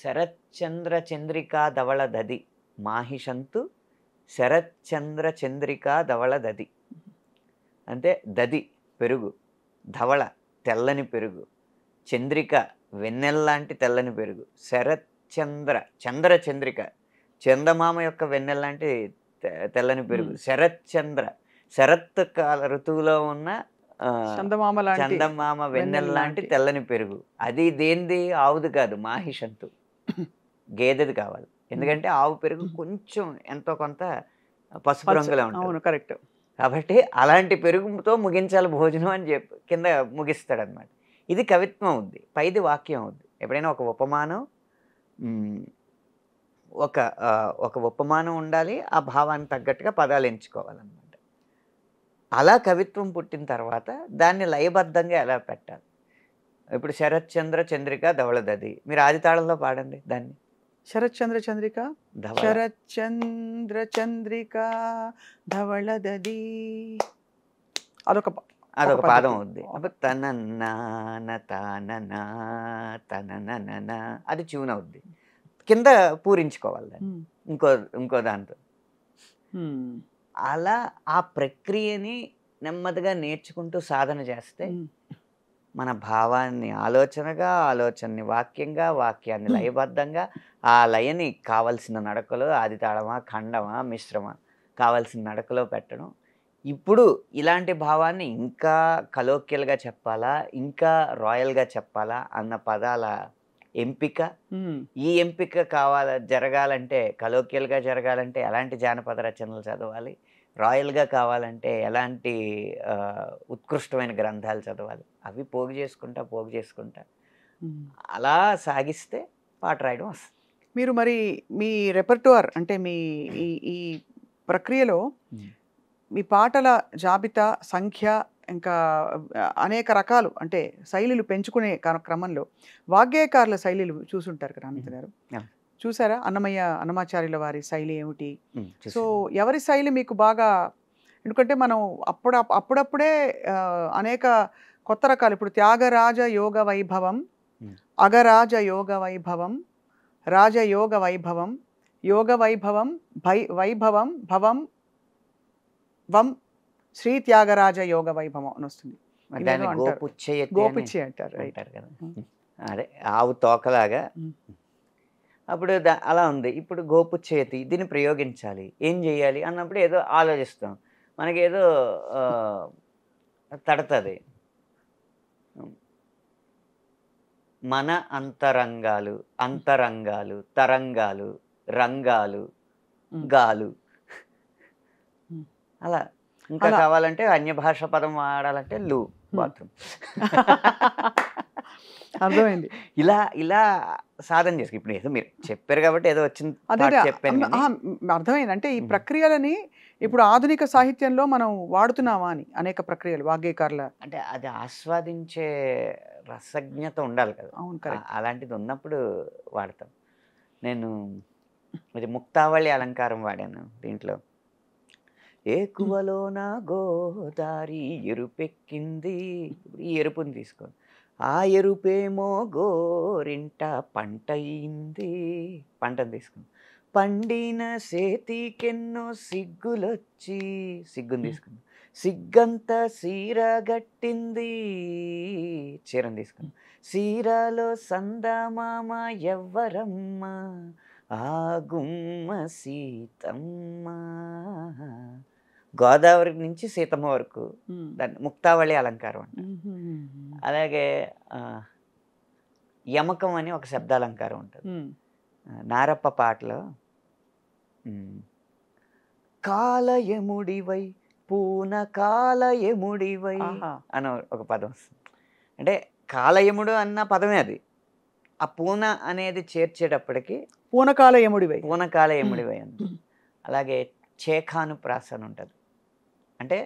శరచంద్ర చంద్రికా ధవళ దది మాహిషంతు శరచంద్ర చంద్రికా ధవళ దది అంటే దది పెరుగు ధవళ తెల్లని పెరుగు చంద్రిక వెన్నెల్లాంటి తెల్లని పెరుగు చంద్ర చంద్ర చంద్రిక చందమామ యొక్క వెన్నెల్లాంటి తెల్లని పెరుగు శరత్ చంద్ర శరత్ కాల ఋతువులో ఉన్న చందమామ చందమామ వెన్నెల లాంటి తెల్లని పెరుగు అది దేనిది ఆవుది కాదు మాహిషంతు గేదెది కావాలి ఎందుకంటే ఆవు పెరుగు కొంచెం ఎంతో కొంత పసుపు రంగులో ఉంటుంది కరెక్ట్ కాబట్టి అలాంటి పెరుగుతో ముగించాలి భోజనం అని చెప్పి కింద ముగిస్తాడనమాట ఇది కవిత్వం ఉంది పైది వాక్యం ఉంది ఎప్పుడైనా ఒక ఉపమానం ఒక ఒక ఉపమానం ఉండాలి ఆ భావానికి తగ్గట్టుగా పదాలు ఎంచుకోవాలన్నమాట అలా కవిత్వం పుట్టిన తర్వాత దాన్ని లయబద్ధంగా ఎలా పెట్టాలి ఇప్పుడు శరత్చంద్ర చంద్రిక ధవళదది మీరు ఆదితాళంలో పాడండి దాన్ని శరత్చంద్ర చంద్రిక శరత్చంద్ర చంద్రిక ధవళదది అదొక అదొక పాదం అవుద్ది తనన్నా తననా తన అది చూనవుద్ది అవుద్ది కింద పూరించుకోవాలి దాన్ని ఇంకో ఇంకో దాంతో అలా ఆ ప్రక్రియని నెమ్మదిగా నేర్చుకుంటూ సాధన చేస్తే మన భావాన్ని ఆలోచనగా ఆలోచనని వాక్యంగా వాక్యాన్ని లయబద్ధంగా ఆ లయని కావలసిన నడకలో ఆది తాళమా ఖండమా మిశ్రమా కావలసిన నడకలో పెట్టడం ఇప్పుడు ఇలాంటి భావాన్ని ఇంకా కలోక్యల్గా చెప్పాలా ఇంకా రాయల్గా చెప్పాలా అన్న పదాల ఎంపిక ఈ ఎంపిక కావాల జరగాలంటే కలోక్యల్గా జరగాలంటే ఎలాంటి జానపద రచనలు చదవాలి రాయల్గా కావాలంటే ఎలాంటి ఉత్కృష్టమైన గ్రంథాలు చదవాలి అవి పోగు చేసుకుంటా పోగు చేసుకుంటా అలా సాగిస్తే పాట రాయడం వస్తుంది మీరు మరి మీ రెపర్టోర్ అంటే మీ ఈ ప్రక్రియలో మీ పాటల జాబితా సంఖ్య ఇంకా అనేక రకాలు అంటే శైలులు పెంచుకునే క్రమంలో వాగ్గేయకారుల శైలులు చూసుంటారు కదా అనంత గారు చూసారా అన్నమయ్య అన్నమాచార్యుల వారి శైలి ఏమిటి సో ఎవరి శైలి మీకు బాగా ఎందుకంటే మనం అప్పుడ అప్పుడప్పుడే అనేక కొత్త రకాలు ఇప్పుడు త్యాగరాజ యోగ వైభవం అగరాజ యోగ వైభవం రాజయోగ వైభవం యోగ వైభవం భై వైభవం భవం వం శ్రీ త్యాగరాజ యోగ వైభవం అని వస్తుంది గోపిచ్చి అంటారు అంటారు కదా అదే ఆవు తోకలాగా అప్పుడు అలా ఉంది ఇప్పుడు గోపు చేతి దీన్ని ప్రయోగించాలి ఏం చేయాలి అన్నప్పుడు ఏదో ఆలోచిస్తాం మనకేదో తడతది మన అంతరంగాలు అంతరంగాలు తరంగాలు రంగాలు గాలు అలా ఇంకా కావాలంటే అన్య భాష పదం వాడాలంటే లూ బాత్రూమ్ అర్థమైంది ఇలా ఇలా సాధన చేసుకు ఇప్పుడు ఏదో మీరు చెప్పారు కాబట్టి ఏదో వచ్చింది చెప్పాను అర్థమైంది అంటే ఈ ప్రక్రియలని ఇప్పుడు ఆధునిక సాహిత్యంలో మనం వాడుతున్నామా అని అనేక ప్రక్రియలు వాగ్గేకారుల అంటే అది ఆస్వాదించే రసజ్ఞత ఉండాలి కదా అవును కదా అలాంటిది ఉన్నప్పుడు వాడతాం నేను ఇది ముక్తావళి అలంకారం వాడాను దీంట్లో ఏకువలో నా గోదారి ఎరుపెక్కింది ఈ ఎరుపుని తీసుకోండి ఆ ఎరుపేమో గోరింట పంట అయింది పంటను తీసుకుంది పండిన సేతికెన్నో సిగ్గులొచ్చి సిగ్గుని తీసుకుంది సిగ్గంతా సీర గట్టింది చీరం తీసుకుంది సీరాలో సందమామ ఎవ్వరమ్మ ఆ గుమ్మ సీతమ్మ గోదావరి నుంచి సీతమ్మ వరకు దాన్ని ముక్తావళి అలంకారం అంట అలాగే యమకం అని ఒక శబ్ద అలంకారం ఉంటుంది నారప్ప పాటలో కాలయముడివై పూన కాలయముడివై అని ఒక పదం వస్తుంది అంటే కాలయముడు అన్న పదమే అది ఆ పూన అనేది చేర్చేటప్పటికి పూనకాలయముడివై పూనకాలయముడివై అని అలాగే చేఖాను ప్రాసన్ ఉంటుంది అంటే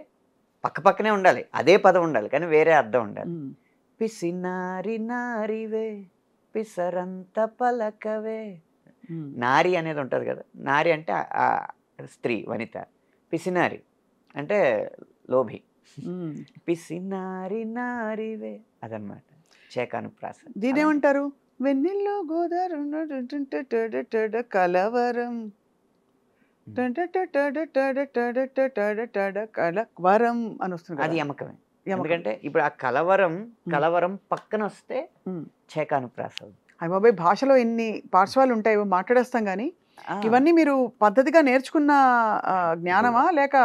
పక్కపక్కనే ఉండాలి అదే పదం ఉండాలి కానీ వేరే అర్థం ఉండాలి పిసినారి నారివే పిసరంత పలకవే నారి అనేది ఉంటుంది కదా నారి అంటే స్త్రీ వనిత పిసినారి అంటే లోభి పిసినారి నారివే అదనమాట చేకాను ప్రాస దీనేమంటారు వెన్నెల్లో గోదావరి కలవరం కలవరం అని వస్తుంది అది యమకమే ఎందుకంటే ఇప్పుడు ఆ కలవరం కలవరం పక్కన వస్తే చేకానుప్రాస అవి బాబాయ్ భాషలో ఎన్ని పార్శ్వాలు ఉంటాయో మాట్లాడేస్తాం కానీ ఇవన్నీ మీరు పద్ధతిగా నేర్చుకున్న జ్ఞానమా లేక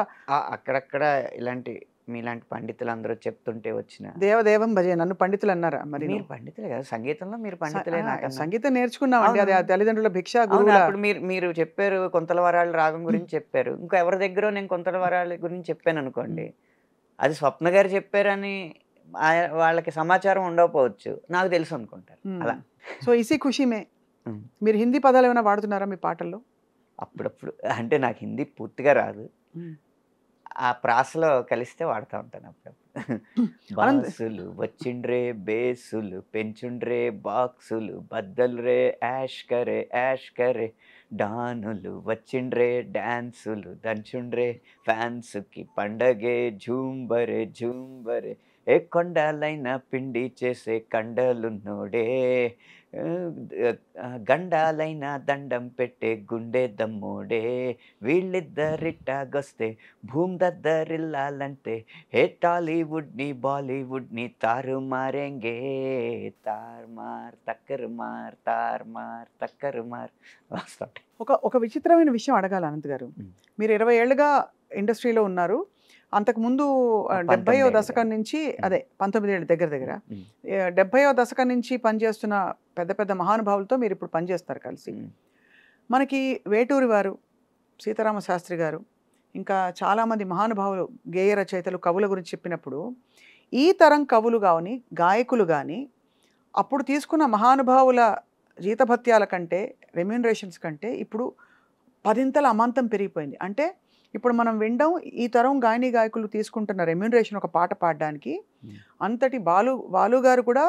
అక్కడక్కడ ఇలాంటి మీలాంటి పండితులు అందరూ చెప్తుంటే వచ్చిన దేవదేవం భజే నన్ను పండితులు అన్నారా మరి మీరు పండితులే కదా సంగీతంలో మీరు పండితులే సంగీతం నేర్చుకున్నామండి అది తల్లిదండ్రుల భిక్ష అప్పుడు మీరు మీరు చెప్పారు కొంతల వరాలు రాగం గురించి చెప్పారు ఇంకా ఎవరి దగ్గర నేను కొంతల వరాల గురించి చెప్పాను అనుకోండి అది స్వప్న గారు చెప్పారని వాళ్ళకి సమాచారం ఉండకపోవచ్చు నాకు తెలుసు అనుకుంటారు అలా సో ఇసి ఖుషిమే మీరు హిందీ పదాలు ఏమైనా వాడుతున్నారా మీ పాటల్లో అప్పుడప్పుడు అంటే నాకు హిందీ పూర్తిగా రాదు ఆ ప్రాసలో కలిస్తే వాడుతూ ఉంటాను అప్పుడప్పుడు వచ్చిండ్రే బేసులు పెంచుండ్రే బాక్సులు బద్దలురే యాష్ కరే యాష్ కరే డానులు వచ్చిండ్రే డాన్సులు దంచుండ్రే ఫ్యాన్స్కి పండగే జూంబరే జూంబరే ఏ కొండలైన పిండి చేసే కండలు నోడే గండాలైన దండం పెట్టే గుండె దమ్ముడే వీళ్ళిద్దరిట్టాగొస్తే దద్దరిల్లాలంటే హే టాలీవుడ్ని బాలీవుడ్ని తారుమారేంగే తార్మార్ తక్కరు మార్ తార్మార్ తక్కరు మార్ ఒక ఒక విచిత్రమైన విషయం అడగాలి అనంత్ గారు మీరు ఇరవై ఏళ్ళుగా ఇండస్ట్రీలో ఉన్నారు అంతకుముందు డెబ్బయో దశకం నుంచి అదే పంతొమ్మిది ఏళ్ళ దగ్గర దగ్గర డెబ్బయో దశకం నుంచి పనిచేస్తున్న పెద్ద పెద్ద మహానుభావులతో మీరు ఇప్పుడు పనిచేస్తారు కలిసి మనకి వేటూరి వారు సీతారామ శాస్త్రి గారు ఇంకా చాలామంది మహానుభావులు గేయ రచయితలు కవుల గురించి చెప్పినప్పుడు ఈ తరం కవులు కావని గాయకులు కానీ అప్పుడు తీసుకున్న మహానుభావుల జీతభత్యాల కంటే రెమ్యూనరేషన్స్ కంటే ఇప్పుడు పదింతల అమాంతం పెరిగిపోయింది అంటే ఇప్పుడు మనం విండం ఈ తరం గాయని గాయకులు తీసుకుంటున్న రెమ్యునరేషన్ ఒక పాట పాడడానికి అంతటి బాలు బాలు గారు కూడా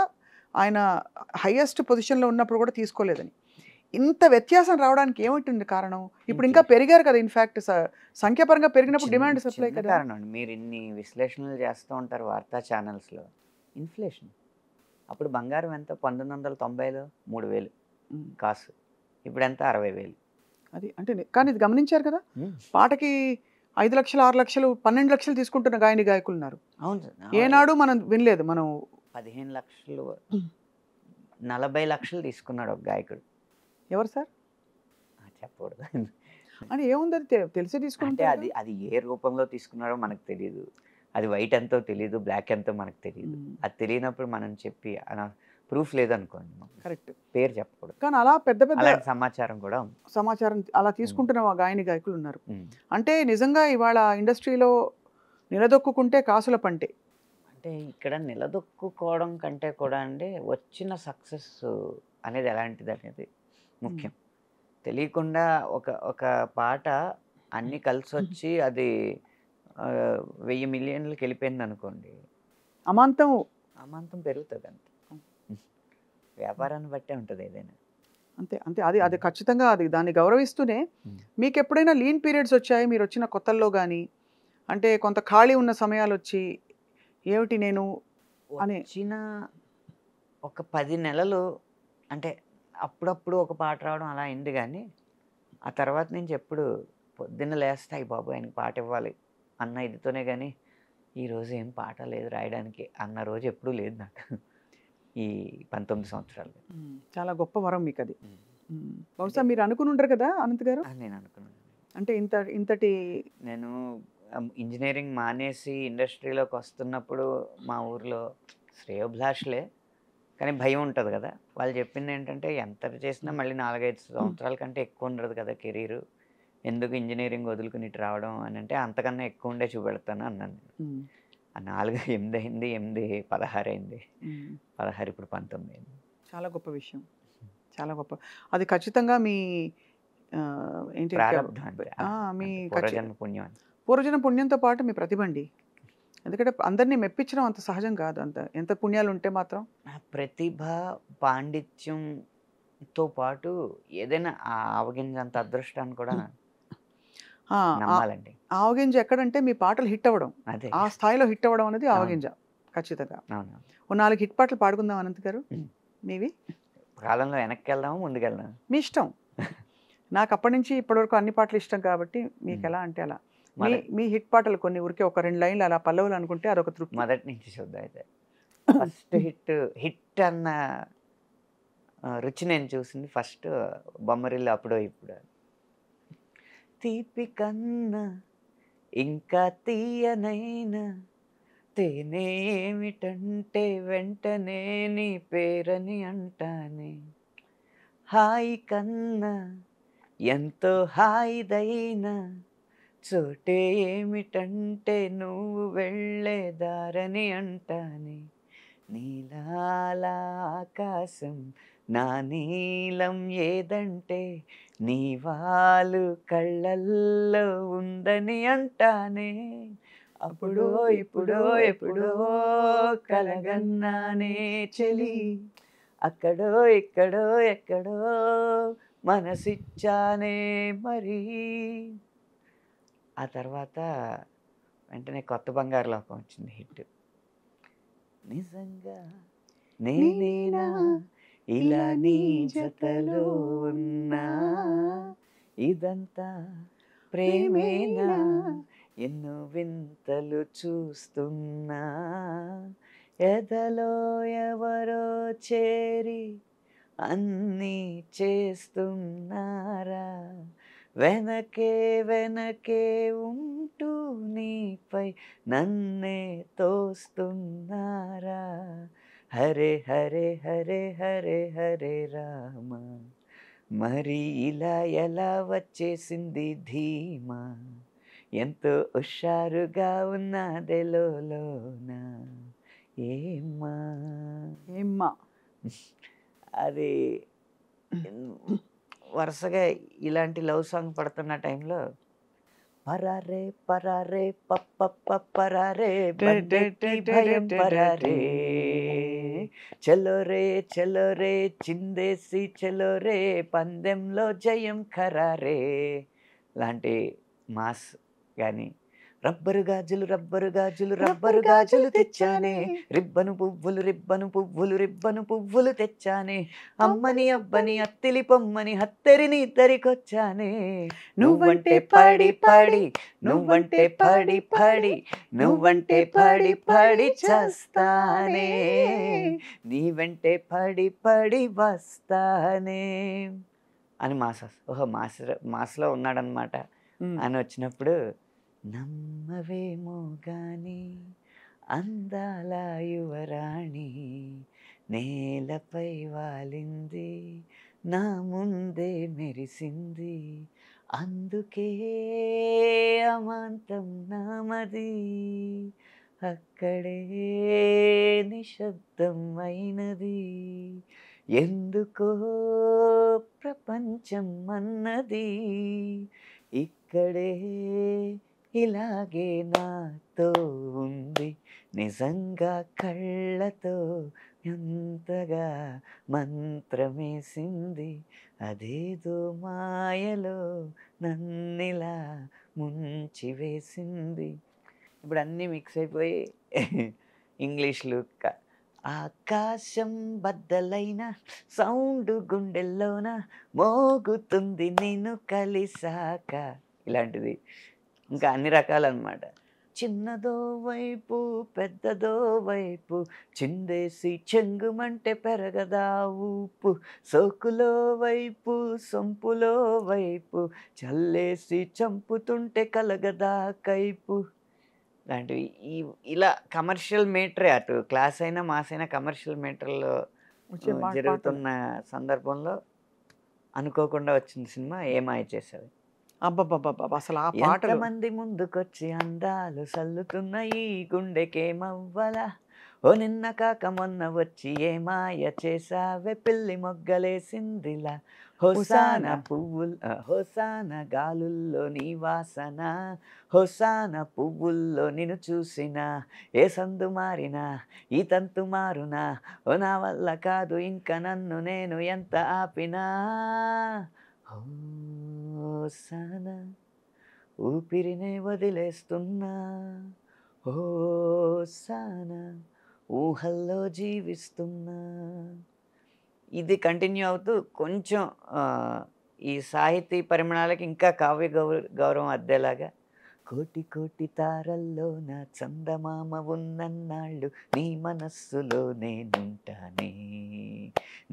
ఆయన హయ్యెస్ట్ పొజిషన్లో ఉన్నప్పుడు కూడా తీసుకోలేదని ఇంత వ్యత్యాసం రావడానికి ఏమిటింది కారణం ఇప్పుడు ఇంకా పెరిగారు కదా స సంఖ్యాపరంగా పెరిగినప్పుడు డిమాండ్ సప్లై కదా మీరు ఇన్ని విశ్లేషణలు చేస్తూ ఉంటారు వార్తా ఛానల్స్లో ఇన్ఫ్లేషన్ అప్పుడు బంగారం ఎంత పంతొమ్మిది వందల తొంభైలో మూడు వేలు కాసు ఇప్పుడు ఎంత అరవై వేలు అది అంటే కానీ ఇది గమనించారు కదా పాటకి ఐదు లక్షలు ఆరు లక్షలు పన్నెండు లక్షలు తీసుకుంటున్న గాయని గాయకులు ఉన్నారు అవును ఏనాడు మనం వినలేదు మనం పదిహేను లక్షలు నలభై లక్షలు తీసుకున్నాడు ఒక గాయకుడు ఎవరు సార్ చెప్పకూడదు అని ఏముంది తెలిసి తీసుకుంటే అది అది ఏ రూపంలో తీసుకున్నాడో మనకు తెలియదు అది వైట్ ఎంతో తెలియదు బ్లాక్ ఎంతో మనకు తెలియదు అది తెలియనప్పుడు మనం చెప్పి ప్రూఫ్ లేదనుకోండి కరెక్ట్ పేరు చెప్పకూడదు కానీ అలా పెద్ద పెద్ద సమాచారం కూడా సమాచారం అలా తీసుకుంటున్న గాయని గాయకులు ఉన్నారు అంటే నిజంగా ఇవాళ ఇండస్ట్రీలో నిలదొక్కుంటే కాసుల పంటే అంటే ఇక్కడ నిలదొక్కుకోవడం కంటే కూడా అండి వచ్చిన సక్సెస్ అనేది ఎలాంటిది అనేది ముఖ్యం తెలియకుండా ఒక ఒక పాట అన్నీ కలిసి వచ్చి అది వెయ్యి మిలియన్లకు వెళ్ళిపోయింది అనుకోండి అమాంతం అమాంతం పెరుగుతుందండి వ్యాపారాన్ని బట్టే ఉంటుంది ఏదైనా అంతే అంతే అది అది ఖచ్చితంగా అది దాన్ని గౌరవిస్తూనే మీకు ఎప్పుడైనా లీన్ పీరియడ్స్ వచ్చాయి మీరు వచ్చిన కొత్తల్లో కానీ అంటే కొంత ఖాళీ ఉన్న సమయాలు వచ్చి ఏమిటి నేను అని వచ్చిన ఒక పది నెలలు అంటే అప్పుడప్పుడు ఒక పాట రావడం అలా అయింది కానీ ఆ తర్వాత నుంచి ఎప్పుడు పొద్దున్న లేస్తాయి బాబు ఆయనకి పాట ఇవ్వాలి అన్న ఇదితోనే కానీ ఈరోజు ఏం పాట లేదు రాయడానికి అన్న రోజు ఎప్పుడూ లేదు నాకు ఈ పంతొమ్మిది సంవత్సరాలు చాలా గొప్ప వరం మీకు అది బహుశా మీరు అనుకుని ఉండరు కదా అనంత్ గారు నేను అనుకున్నాను అంటే ఇంత ఇంతటి నేను ఇంజనీరింగ్ మానేసి ఇండస్ట్రీలోకి వస్తున్నప్పుడు మా ఊర్లో శ్రేయోభిలాషలే కానీ భయం ఉంటుంది కదా వాళ్ళు చెప్పింది ఏంటంటే ఎంత చేసినా మళ్ళీ నాలుగైదు సంవత్సరాల కంటే ఎక్కువ ఉండదు కదా కెరీరు ఎందుకు ఇంజనీరింగ్ వదులుకుని రావడం అని అంటే అంతకన్నా ఎక్కువ ఉండే చూపెడతాను అన్నాను ఆ నాలుగు ఎనిమిది అయింది ఎనిమిది పదహారు అయింది పదహారు ఇప్పుడు పంతొమ్మిది అయింది చాలా గొప్ప విషయం చాలా గొప్ప అది ఖచ్చితంగా మీ ఏంటి మీ పుణ్యం పూర్వజన్మ పుణ్యంతో పాటు మీ ప్రతిభ అండి ఎందుకంటే అందరినీ మెప్పించడం అంత సహజం కాదు అంత ఎంత పుణ్యాలు ఉంటే మాత్రం ప్రతిభ పాండిత్యంతో పాటు ఏదైనా ఆవగింజ అంత అదృష్టాన్ని కూడా నమ్మాలండి ఆవగింజ ఎక్కడంటే మీ పాటలు హిట్ అవ్వడం అదే ఆ స్థాయిలో హిట్ అవ్వడం అనేది ఆవగింజ ఖచ్చితంగా ఓ నాలుగు హిట్ పాటలు పాడుకుందాం అనంత్ గారు మీవి కాలంలో వెనక్కి వెళ్దాము ముందుకెళ్దాం మీ ఇష్టం నాకు అప్పటి నుంచి ఇప్పటివరకు అన్ని పాటలు ఇష్టం కాబట్టి మీకు ఎలా అంటే అలా మీ మీ హిట్ పాటలు కొన్ని ఊరికే ఒక రెండు లైన్లు అలా పల్లవులు అనుకుంటే అదొక తృప్తి మొదటి నుంచి చూద్దాం అయితే ఫస్ట్ హిట్ హిట్ అన్న రుచి నేను చూసింది ఫస్ట్ బొమ్మరిల్లు అప్పుడో ఇప్పుడు తీపి కన్నా ఇంకా తీయనైనా తేనే ఏమిటంటే వెంటనే నీ పేరని అంటానే హాయి కన్నా ఎంతో హాయిదైనా చోటే ఏమిటంటే నువ్వు వెళ్ళేదారని అంటానే నీలాల ఆకాశం నా నీలం ఏదంటే నీ వాళ్ళు కళ్ళల్లో ఉందని అంటానే అప్పుడో ఇప్పుడో ఎప్పుడో కలగన్నానే చెలి అక్కడో ఇక్కడో ఎక్కడో మనసిచ్చానే మరి ఆ తర్వాత వెంటనే కొత్త బంగారు లోకం వచ్చింది హిట్ నిజంగా నేనేనా ఇలా నీ జతలో ఉన్నా ఇదంతా ప్రేమేనా ఎన్నో వింతలు చూస్తున్నా ఎదలో ఎవరో చేరి అన్నీ చేస్తున్నారా వెనకే వెనకే ఉంటూ నీపై నన్నే తోస్తున్నారా హరే హరే హరే హరే హరే రామ మరి ఇలా ఎలా వచ్చేసింది ధీమా ఎంతో హుషారుగా ఉన్నదే లోన ఏమ్మా ఏమ్మా అది వరుసగా ఇలాంటి లవ్ సాంగ్ పడుతున్న టైంలో పరారే పరారే పరారే భయం పరారే చలో రే చలో రే చిందేసి చలో రే పందెంలో జయం ఖరారే లాంటి మాస్ కానీ రబ్బరు గాజులు రబ్బరు గాజులు రబ్బరు గాజులు తెచ్చానే రిబ్బను పువ్వులు రిబ్బను పువ్వులు రిబ్బను పువ్వులు తెచ్చానే అమ్మని అబ్బని అత్తిలి పొమ్మని హత్తరిని ఇద్దరికొచ్చానే నువ్వంటే పాడి పాడి నువ్వంటే పాడి పాడి నువ్వంటే పాడి పాడి చేస్తానే నీ వెంటే పాడి పాడి వస్తానే అని మాస ఓహో మాస్ మాస్లో ఉన్నాడనమాట అని వచ్చినప్పుడు నమ్మవేమో గాని అందాల యువరాణి నేలపై వాలింది నా ముందే మెరిసింది అందుకే అమాంతం నామది అక్కడే నిశ్శబ్దం అయినది ఎందుకో ప్రపంచం అన్నది ఇక్కడే ఇలాగే నాతో ఉంది నిజంగా కళ్ళతో ఎంతగా మంత్రమేసింది అదేదో మాయలో నన్నిలా ముంచి వేసింది ఇప్పుడు అన్నీ మిక్స్ అయిపోయి ఇంగ్లీష్లు ఆకాశం బద్దలైన సౌండ్ గుండెల్లోన మోగుతుంది నేను కలిసాక ఇలాంటిది ఇంకా అన్ని రకాలన్నమాట చిన్నదో వైపు పెద్దదో వైపు చిందేసి చెంగుమంటే పెరగదా ఊపు సోకులో వైపు సొంపులో వైపు చల్లేసి చంపుతుంటే కలగదా కైపు లాంటివి ఈ ఇలా కమర్షియల్ మేటరే అటు క్లాస్ అయినా మాస్ అయినా కమర్షియల్ మేటర్లో జరుగుతున్న సందర్భంలో అనుకోకుండా వచ్చిన సినిమా ఏమాయ చేసేది అబ్బబ్బబ్బబ్బ అసలు ఆ పాట మంది ముందుకొచ్చి అందాలు సల్లుతున్న ఈ గుండెకేమవ్వలా ఓ నిన్న కాక మొన్న వచ్చి ఏ మాయ చేసావే పిల్లి మొగ్గలేసిందిలా హొసాన పువ్వుల హోసాన గాలుల్లో నీ వాసన హొసాన పువ్వుల్లో నిన్ను చూసినా ఏ సందు మారినా ఈ తంతు మారునా ఓ నా వల్ల కాదు ఇంకా నన్ను నేను ఎంత ఆపినా హోసానా ఊపిరినే వదిలేస్తున్నా హోసానా ఊహల్లో జీవిస్తున్నా ఇది కంటిన్యూ అవుతూ కొంచెం ఈ సాహితీ పరిమాణాలకి ఇంకా కావ్య గౌరవం అద్దేలాగా కోటి కోటి తారల్లో నా చందమామ ఉన్నన్నాళ్ళు నీ మనస్సులో నేనుంటానే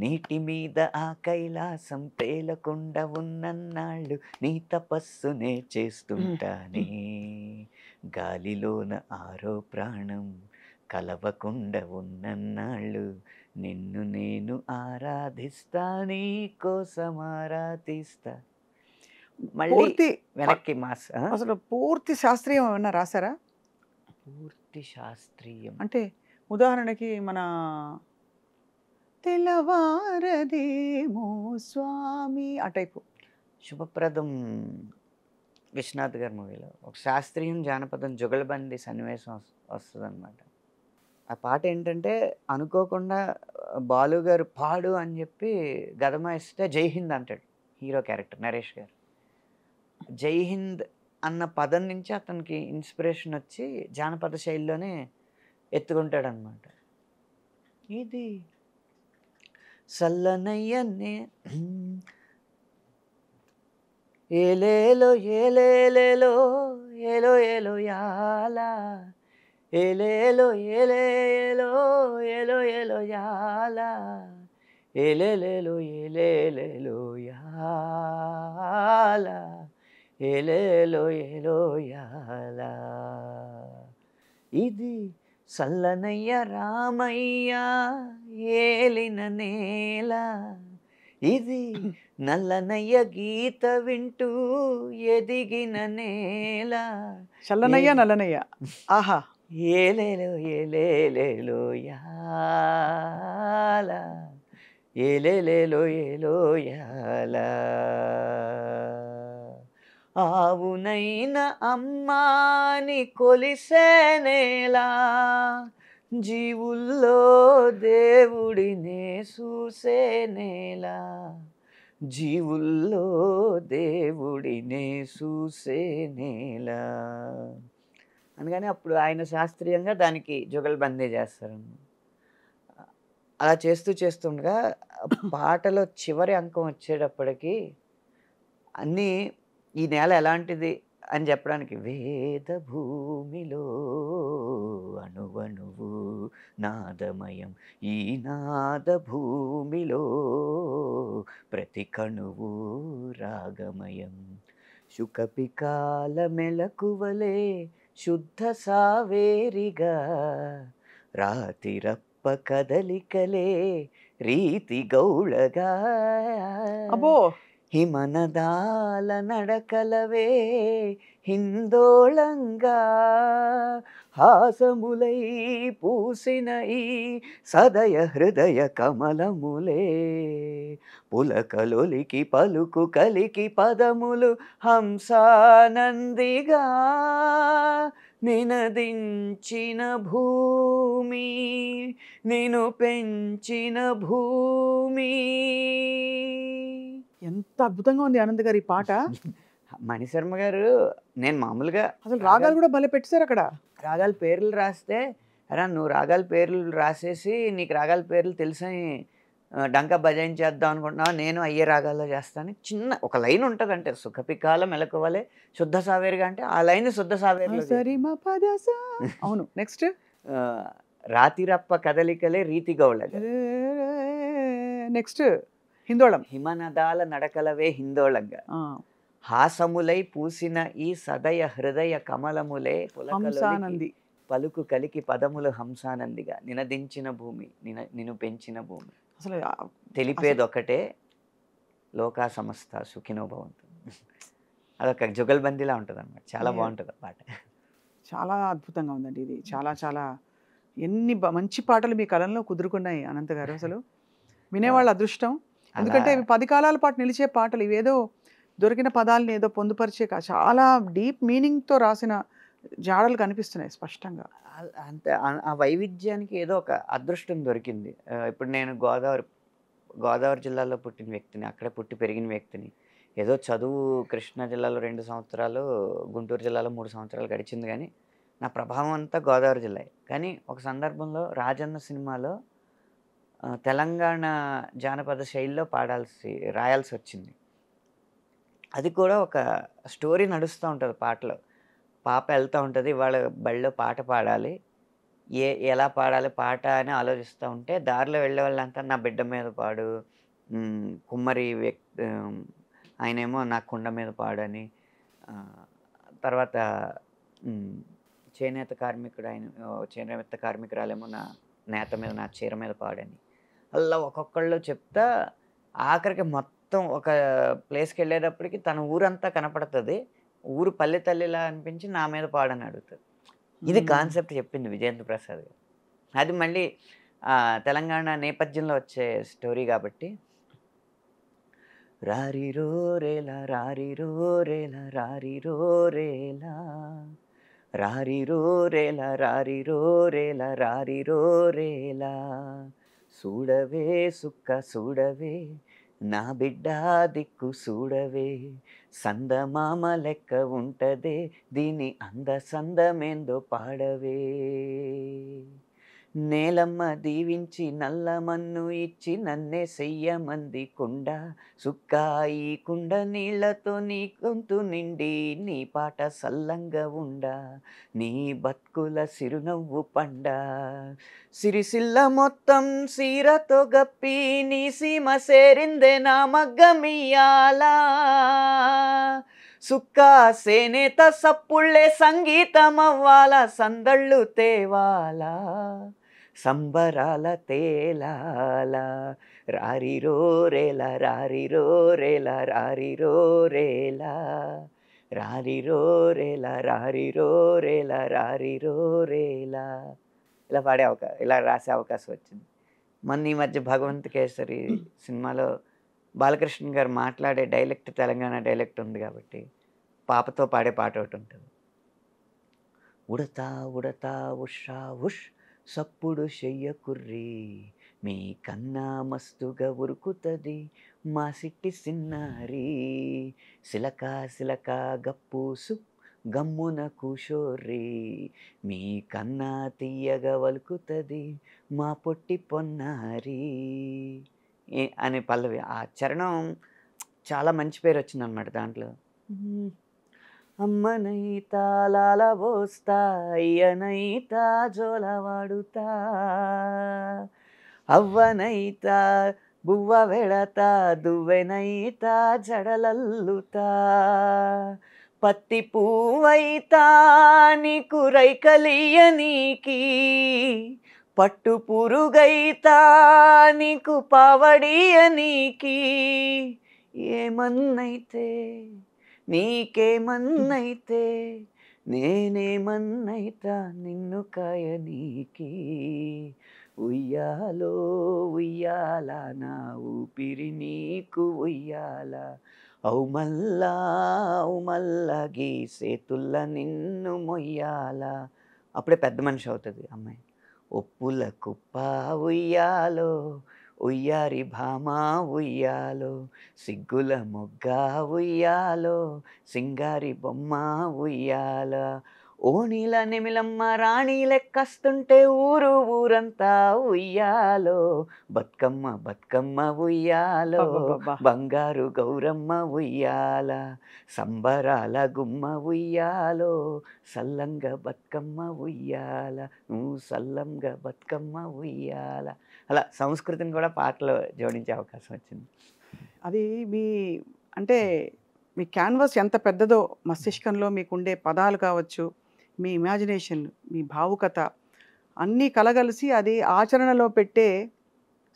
నీటి మీద ఆ కైలాసం తేలకుండా ఉన్నన్నాళ్ళు నీ తపస్సునే చేస్తుంటానే గాలిలోన ఆరో ప్రాణం కలవకుండా ఉన్నన్నాళ్ళు నిన్ను నేను ఆరాధిస్తా నీ కోసం ఆరాధిస్తా మళ్ళీ వెనక్కి మాస్ అసలు పూర్తి శాస్త్రీయం ఏమన్నా రాసారా పూర్తి శాస్త్రీయం అంటే ఉదాహరణకి మన తెలవారదేమో స్వామి ఆ టైపు శుభప్రదం విశ్వనాథ్ గారి మూవీలో ఒక శాస్త్రీయం జానపదం జుగలబంది సన్నివేశం వస్తుంది అనమాట ఆ పాట ఏంటంటే అనుకోకుండా బాలు గారు పాడు అని చెప్పి గదమాయిస్తే జై హింద్ అంటాడు హీరో క్యారెక్టర్ నరేష్ గారు జై హింద్ అన్న పదం నుంచి అతనికి ఇన్స్పిరేషన్ వచ్చి జానపద శైలిలోనే ఎత్తుకుంటాడనమాట ఇది సల్లనయ్యన్నే ఏలేలో ఏలేలేలో ఏలో ఏలో యాలా ఏలేలో ఏలేలో ఏలో ఏలో యాలా ఏలేలేలో ఏలేలేలో యాలా ఏలేలో ఇది సల్లనయ్య రామయ్య ఏలిన నేల ఇది నల్లనయ్య గీత వింటూ ఎదిగిన నేల చల్లనయ్య నల్లనయ్య ఆహా ఏలేలో ఏలేలేలో యాల ఏలేలేలో ఏలో యాలా ఆవునైన అమ్మాని కొలిసేనేలా జీవుల్లో దేవుడినే చూసేనేలా జీవుల్లో దేవుడినే చూసేనేలా అనగానే అప్పుడు ఆయన శాస్త్రీయంగా దానికి బందే చేస్తారు అలా చేస్తూ చేస్తుండగా పాటలో చివరి అంకం వచ్చేటప్పటికి అన్నీ ఈ నేల ఎలాంటిది అని చెప్పడానికి వేద భూమిలో అణువణువు నాదమయం ఈ నాద భూమిలో ప్రతి కణువు రాగమయం శుకపికాల మెలకువలే శుద్ధ సావేరిగా రాతిరప్ప కదలికలే రీతి గౌళగా అబో హిమనదాల నడకలవే హిందోళంగా హాసములై పూసిన ఈ సదయ హృదయ కమలములే పులకలొలికి పలుకు కలికి పదములు హంసానందిగా నినదించిన భూమి నిను పెంచిన భూమి ఎంత అద్భుతంగా ఉంది ఆనంద్ గారు ఈ పాట మణిశర్మ గారు నేను మామూలుగా అసలు రాగాలు కూడా భలే పెట్టేశారు అక్కడ రాగాల పేర్లు రాస్తే అరా నువ్వు రాగాల పేర్లు రాసేసి నీకు రాగాల పేర్లు తెలుసని డంక చేద్దాం అనుకుంటున్నా నేను అయ్యే రాగాల్లో చేస్తాను చిన్న ఒక లైన్ ఉంటుంది అంటే సుఖపికాల మెలకువలే శుద్ధ సావేరుగా అంటే ఆ లైన్ శుద్ధ సావేరు అవును నెక్స్ట్ రాతిరప్ప కదలికలే రీతి గౌళ నెక్స్ట్ హిందోళం హిమనదాల నడకలవే హిందోళంగా హాసములై పూసిన ఈ సదయ హృదయ కమలములే పులకలంది పలుకు కలికి పదములు హంసానందిగా నినదించిన భూమి నిన నిన్ను పెంచిన భూమి అసలు ఒకటే లోకా సమస్త సుఖినో బాగుంటుంది అదొక జుగల్బందీలా ఉంటుంది అనమాట చాలా బాగుంటుంది పాట చాలా అద్భుతంగా ఉందండి ఇది చాలా చాలా ఎన్ని మంచి పాటలు మీ కలంలో కుదురుకున్నాయి అనంత గారు అసలు వినేవాళ్ళ అదృష్టం ఎందుకంటే ఇవి పది కాలాల పాటు నిలిచే పాటలు ఇవేదో దొరికిన పదాలని ఏదో పొందుపరిచే చాలా డీప్ మీనింగ్తో రాసిన జాడలు కనిపిస్తున్నాయి స్పష్టంగా అంతే ఆ వైవిధ్యానికి ఏదో ఒక అదృష్టం దొరికింది ఇప్పుడు నేను గోదావరి గోదావరి జిల్లాలో పుట్టిన వ్యక్తిని అక్కడే పుట్టి పెరిగిన వ్యక్తిని ఏదో చదువు కృష్ణా జిల్లాలో రెండు సంవత్సరాలు గుంటూరు జిల్లాలో మూడు సంవత్సరాలు గడిచింది కానీ నా ప్రభావం అంతా గోదావరి జిల్లా కానీ ఒక సందర్భంలో రాజన్న సినిమాలో తెలంగాణ జానపద శైలిలో పాడాల్సి రాయాల్సి వచ్చింది అది కూడా ఒక స్టోరీ నడుస్తూ ఉంటుంది పాటలో పాప వెళ్తూ ఉంటుంది వాళ్ళ బడిలో పాట పాడాలి ఏ ఎలా పాడాలి పాట అని ఆలోచిస్తూ ఉంటే దారిలో వెళ్ళే వాళ్ళంతా నా బిడ్డ మీద పాడు కుమ్మరి వ్యక్తి ఆయనేమో నా కుండ మీద పాడని తర్వాత చేనేత కార్మికుడు ఆయన చేనేత కార్మికురాలేమో నా నేత మీద నా చీర మీద పాడని అలా ఒక్కొక్కళ్ళు చెప్తా ఆఖరికి మొత్తం ఒక ప్లేస్కి వెళ్ళేటప్పటికి తన ఊరంతా కనపడుతుంది ఊరు పల్లె తల్లిలా అనిపించి నా మీద పాడని అడుగుతుంది ఇది కాన్సెప్ట్ చెప్పింది విజయేంద్ర ప్రసాద్ అది మళ్ళీ తెలంగాణ నేపథ్యంలో వచ్చే స్టోరీ కాబట్టి రారి రేలా రారి రోరేలా రారి రోరేలా రారి రోరేలా రారి రేలా రారి రోరేలా సూడవే సుక్క సూడవే నా బిడ్డ దిక్కు సూడవే సందమామ లెక్క ఉంటదే దీని అందసందమేందో పాడవే నేలమ్మ దీవించి నల్ల మన్ను ఇచ్చి నన్నే సెయ్యమంది కుండ సుక్కాయి కుండ నీళ్లతో నీ గొంతు నిండి నీ పాట సల్లంగా ఉండ నీ బతుకుల సిరునవ్వు పండ సిరిసిల్ల మొత్తం సీరతో గప్పి నీ సీమ సేరిందే నా మగ్గమియాల సుక్కా సేనేత సప్పుళ్ళే సంగీతం అవ్వాల సందళ్ళు తేవాలా సంబరాల తేలాల రారిరో రేల రారిరో రేల రారిరో రేల రారిరో రేల రారిరో రేల రారిరో రేల ఇలా పాడే అవకాశం ఇలా రాసే అవకాశం వచ్చింది మొన్న ఈ మధ్య భగవంత్ కేసరి సినిమాలో బాలకృష్ణ గారు మాట్లాడే డైలెక్ట్ తెలంగాణ డైలెక్ట్ ఉంది కాబట్టి పాపతో పాడే పాట ఒకటి ఉంటుంది ఉడతా ఉడతా ఉషా ఉష్ సప్పుడు చెయ్యకుర్రీ మీ కన్నా మస్తుగా ఉరుకుతుంది మా సిట్టి సిన్నారి సిలకా సిలకా గప్పూసు గమ్మున కూషోర్రి మీ కన్నా తీయగా వలుకుతుంది మా పొట్టి పొన్నారి అనే పల్లవి ఆ చరణం చాలా మంచి పేరు అనమాట దాంట్లో అమ్మనై లాలబోస్తా అయ్యనైతా జోలవాడుతా అవ్వనైతా బువ్వ వెడతా దువ్వెనైతా జడలల్లుతా పత్తి నీ నీకు రైకలియ నీకి పట్టు పురుగైతా నీకు పావడియ నీకి ఏమన్నైతే నీకేమన్నైతే నేనేమన్నైతా నిన్ను కాయ నీకి ఉయ్యాలో ఉయ్యాల నా ఊపిరి నీకు ఉయ్యాల అవుమల్లా గీ గీసేతుల్ల నిన్ను మొయ్యాల అప్పుడే పెద్ద మనిషి అవుతుంది అమ్మాయి ఒప్పుల కుప్ప ఉయ్యాలో ఉయ్యారి భామా ఉయ్యాలో సిగ్గుల మొగ్గ ఉయ్యాలో సింగారి బొమ్మ ఉయ్యాల ఓణీల నిమిలమ్మ రాణి లెక్కస్తుంటే ఊరు ఊరంతా ఉయ్యాలో బతుకమ్మ బతుకమ్మ ఉయ్యాలో బంగారు గౌరమ్మ ఉయ్యాల సంబరాల గుమ్మ ఉయ్యాలో సల్లంగా బతుకమ్మ ఉయ్యాల నువ్వు సల్లంగా బతుకమ్మ ఉయ్యాల అలా సంస్కృతిని కూడా పాటలో జోడించే అవకాశం వచ్చింది అది మీ అంటే మీ క్యాన్వాస్ ఎంత పెద్దదో మస్తిష్కంలో మీకుండే పదాలు కావచ్చు మీ ఇమాజినేషన్ మీ భావుకత అన్నీ కలగలిసి అది ఆచరణలో పెట్టే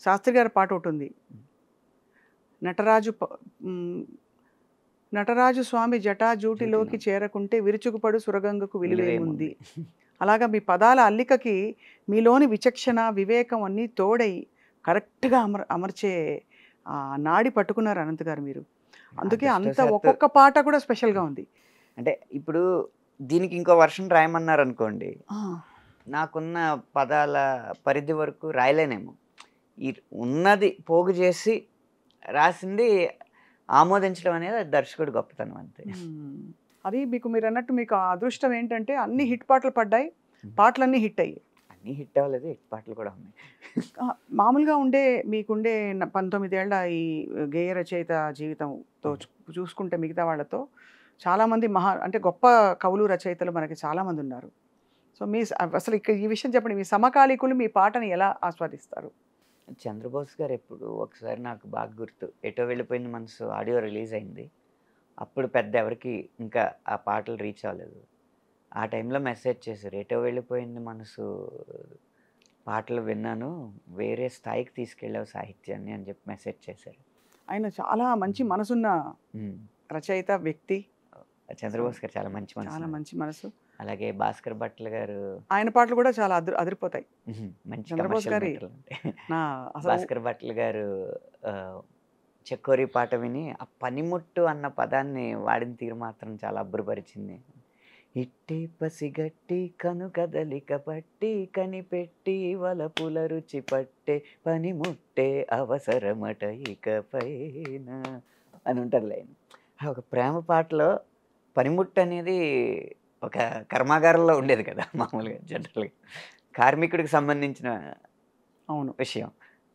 శాస్త్రి గారి పాట ఒకటి ఉంది నటరాజు నటరాజు స్వామి జటాజూటిలోకి చేరకుంటే విరుచుకుపడు సురగంగకు ఉంది అలాగా మీ పదాల అల్లికకి మీలోని విచక్షణ వివేకం అన్నీ తోడై కరెక్ట్గా అమర్ అమర్చే నాడి పట్టుకున్నారు అనంత్ గారు మీరు అందుకే అంత ఒక్కొక్క పాట కూడా స్పెషల్గా ఉంది అంటే ఇప్పుడు దీనికి ఇంకో వర్షన్ రాయమన్నారు అనుకోండి నాకున్న పదాల పరిధి వరకు రాయలేనేమో ఈ ఉన్నది పోగు చేసి రాసింది ఆమోదించడం అనేది దర్శకుడు గొప్పతనం అంతే అది మీకు మీరు అన్నట్టు మీకు అదృష్టం ఏంటంటే అన్ని హిట్ పాటలు పడ్డాయి పాటలన్నీ హిట్ అయ్యాయి అన్ని హిట్ అవ్వలేదు హిట్ పాటలు కూడా ఉన్నాయి మామూలుగా ఉండే మీకుండే ఏళ్ళ ఈ గేయ రచయిత జీవితంతో చూసుకుంటే మిగతా వాళ్ళతో చాలామంది మహా అంటే గొప్ప కవులు రచయితలు మనకి చాలామంది ఉన్నారు సో మీ అసలు ఇక్కడ ఈ విషయం చెప్పండి మీ సమకాలీకులు మీ పాటను ఎలా ఆస్వాదిస్తారు చంద్రబోస్ గారు ఎప్పుడు ఒకసారి నాకు బాగా గుర్తు ఎటో వెళ్ళిపోయింది మనసు ఆడియో రిలీజ్ అయింది అప్పుడు పెద్ద ఎవరికి ఇంకా ఆ పాటలు రీచ్ అవ్వలేదు ఆ టైంలో మెసేజ్ చేశారు ఎటో వెళ్ళిపోయింది మనసు పాటలు విన్నాను వేరే స్థాయికి తీసుకెళ్ళావు సాహిత్యాన్ని అని చెప్పి మెసేజ్ చేశారు ఆయన చాలా మంచి మనసున్న రచయిత వ్యక్తి చంద్రబోస్ గారు చాలా మంచి మనసు చాలా మంచి మనసు అలాగే భాస్కర్ భట్ల గారు ఆయన పాటలు కూడా చాలా అదిరి అదిరిపోతాయి మంచి చంద్రబోస్ గారు భాస్కర్ భట్ల గారు చెక్కోరి పాట విని ఆ పనిముట్టు అన్న పదాన్ని వాడిన తీరు మాత్రం చాలా అబ్బురపరిచింది ఇట్టి పసిగట్టి కనుకదలిక పట్టి కనిపెట్టి వలపుల రుచి పట్టే పనిముట్టే అవసరమట ఇకపైన అని ఉంటుంది లైన్ ఒక ప్రేమ పాటలో పనిముట్టు అనేది ఒక కర్మాగారంలో ఉండేది కదా మామూలుగా జనరల్గా కార్మికుడికి సంబంధించిన అవును విషయం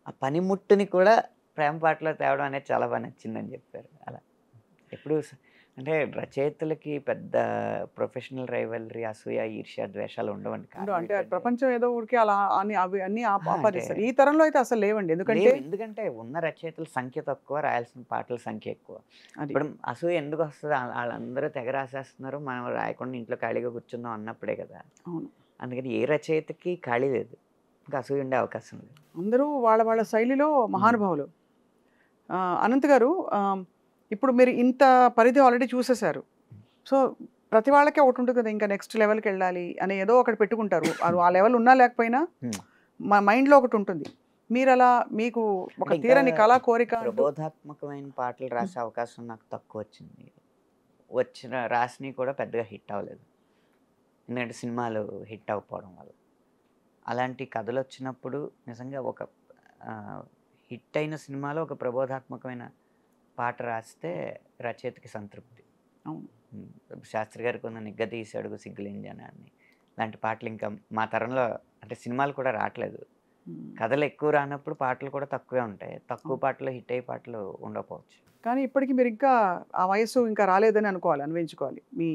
ఆ పనిముట్టుని కూడా ప్రేమ పాటలో తేవడం అనేది చాలా బాగా నచ్చిందని చెప్పారు అలా ఎప్పుడు అంటే రచయితలకి పెద్ద ప్రొఫెషనల్ రైవల్రీ అసూయ ఈర్ష్య ద్వేషాలు ఉండవండి కాదు అంటే ప్రపంచం ఏదో ఊరికి అలా అని అవి అన్ని ఈ తరంలో అయితే అసలు లేవండి ఎందుకంటే ఎందుకంటే ఉన్న రచయితల సంఖ్య తక్కువ రాయాల్సిన పాటల సంఖ్య ఎక్కువ ఇప్పుడు అసూయ ఎందుకు వస్తుంది వాళ్ళందరూ తెగ రాసేస్తున్నారు మనం రాయకుండా ఇంట్లో ఖాళీగా కూర్చుందాం అన్నప్పుడే కదా అవును అందుకని ఏ రచయితకి ఖాళీ లేదు ఇంకా అసూయ ఉండే అవకాశం లేదు అందరూ వాళ్ళ వాళ్ళ శైలిలో మహానుభావులు అనంత్ గారు ఇప్పుడు మీరు ఇంత పరిధి ఆల్రెడీ చూసేశారు సో ప్రతి వాళ్ళకే ఒకటి ఉంటుంది కదా ఇంకా నెక్స్ట్ లెవెల్కి వెళ్ళాలి అని ఏదో ఒకటి పెట్టుకుంటారు ఆ లెవెల్ ఉన్నా లేకపోయినా మా మైండ్లో ఒకటి ఉంటుంది మీరు అలా మీకు ఒక తీరని కళా కోరిక బోధాత్మకమైన పాటలు రాసే అవకాశం నాకు తక్కువ వచ్చింది వచ్చిన రాసిన కూడా పెద్దగా హిట్ అవ్వలేదు ఎందుకంటే సినిమాలు హిట్ అవ్వకపోవడం వల్ల అలాంటి కథలు వచ్చినప్పుడు నిజంగా ఒక హిట్ అయిన సినిమాలో ఒక ప్రబోధాత్మకమైన పాట రాస్తే రచయితకి సంతృప్తి అవును శాస్త్రి గారికి కొంత నిగ్గదీసి అడుగు సిగ్గులేంజానా అని లాంటి పాటలు ఇంకా మా తరంలో అంటే సినిమాలు కూడా రావట్లేదు కథలు ఎక్కువ రానప్పుడు పాటలు కూడా తక్కువే ఉంటాయి తక్కువ పాటలు హిట్ అయ్యే పాటలు ఉండకపోవచ్చు కానీ ఇప్పటికీ మీరు ఇంకా ఆ వయసు ఇంకా రాలేదని అనుకోవాలి అనిపించుకోవాలి మీ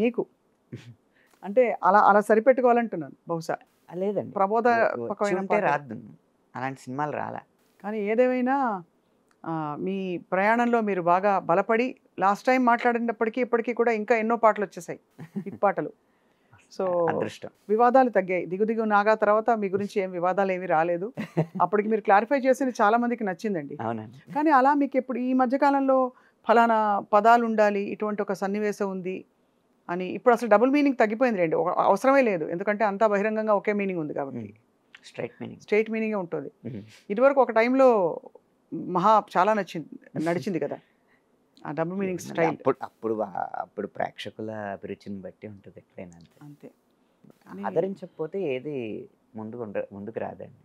మీకు అంటే అలా అలా సరిపెట్టుకోవాలంటున్నాను బహుశా లేదండి ప్రబోధ రాదు అలాంటి సినిమాలు రాలే కానీ ఏదేమైనా మీ ప్రయాణంలో మీరు బాగా బలపడి లాస్ట్ టైం మాట్లాడినప్పటికీ ఇప్పటికీ కూడా ఇంకా ఎన్నో పాటలు వచ్చేసాయి హిట్ పాటలు సో వివాదాలు తగ్గాయి దిగు దిగు నాగా తర్వాత మీ గురించి ఏం వివాదాలు ఏమీ రాలేదు అప్పటికి మీరు క్లారిఫై చేసింది చాలా మందికి నచ్చిందండి కానీ అలా మీకు ఎప్పుడు ఈ మధ్యకాలంలో ఫలానా పదాలు ఉండాలి ఇటువంటి ఒక సన్నివేశం ఉంది అని ఇప్పుడు అసలు డబుల్ మీనింగ్ తగ్గిపోయింది రండి అవసరమే లేదు ఎందుకంటే అంతా బహిరంగంగా ఒకే మీనింగ్ ఉంది కాబట్టి స్ట్రైట్ మీనింగ్ స్ట్రైట్ మీనింగే ఉంటుంది ఇదివరకు ఒక టైంలో మహా చాలా నచ్చింది నడిచింది కదా ఆ డబుల్ మీనింగ్ స్టైల్ అప్పుడు అప్పుడు అప్పుడు ప్రేక్షకుల అభిరుచిని బట్టి ఉంటుంది ఎక్కడైనా అంతే అంతే ఆదరించకపోతే ఏది ముందుకు ముందుకు రాదండి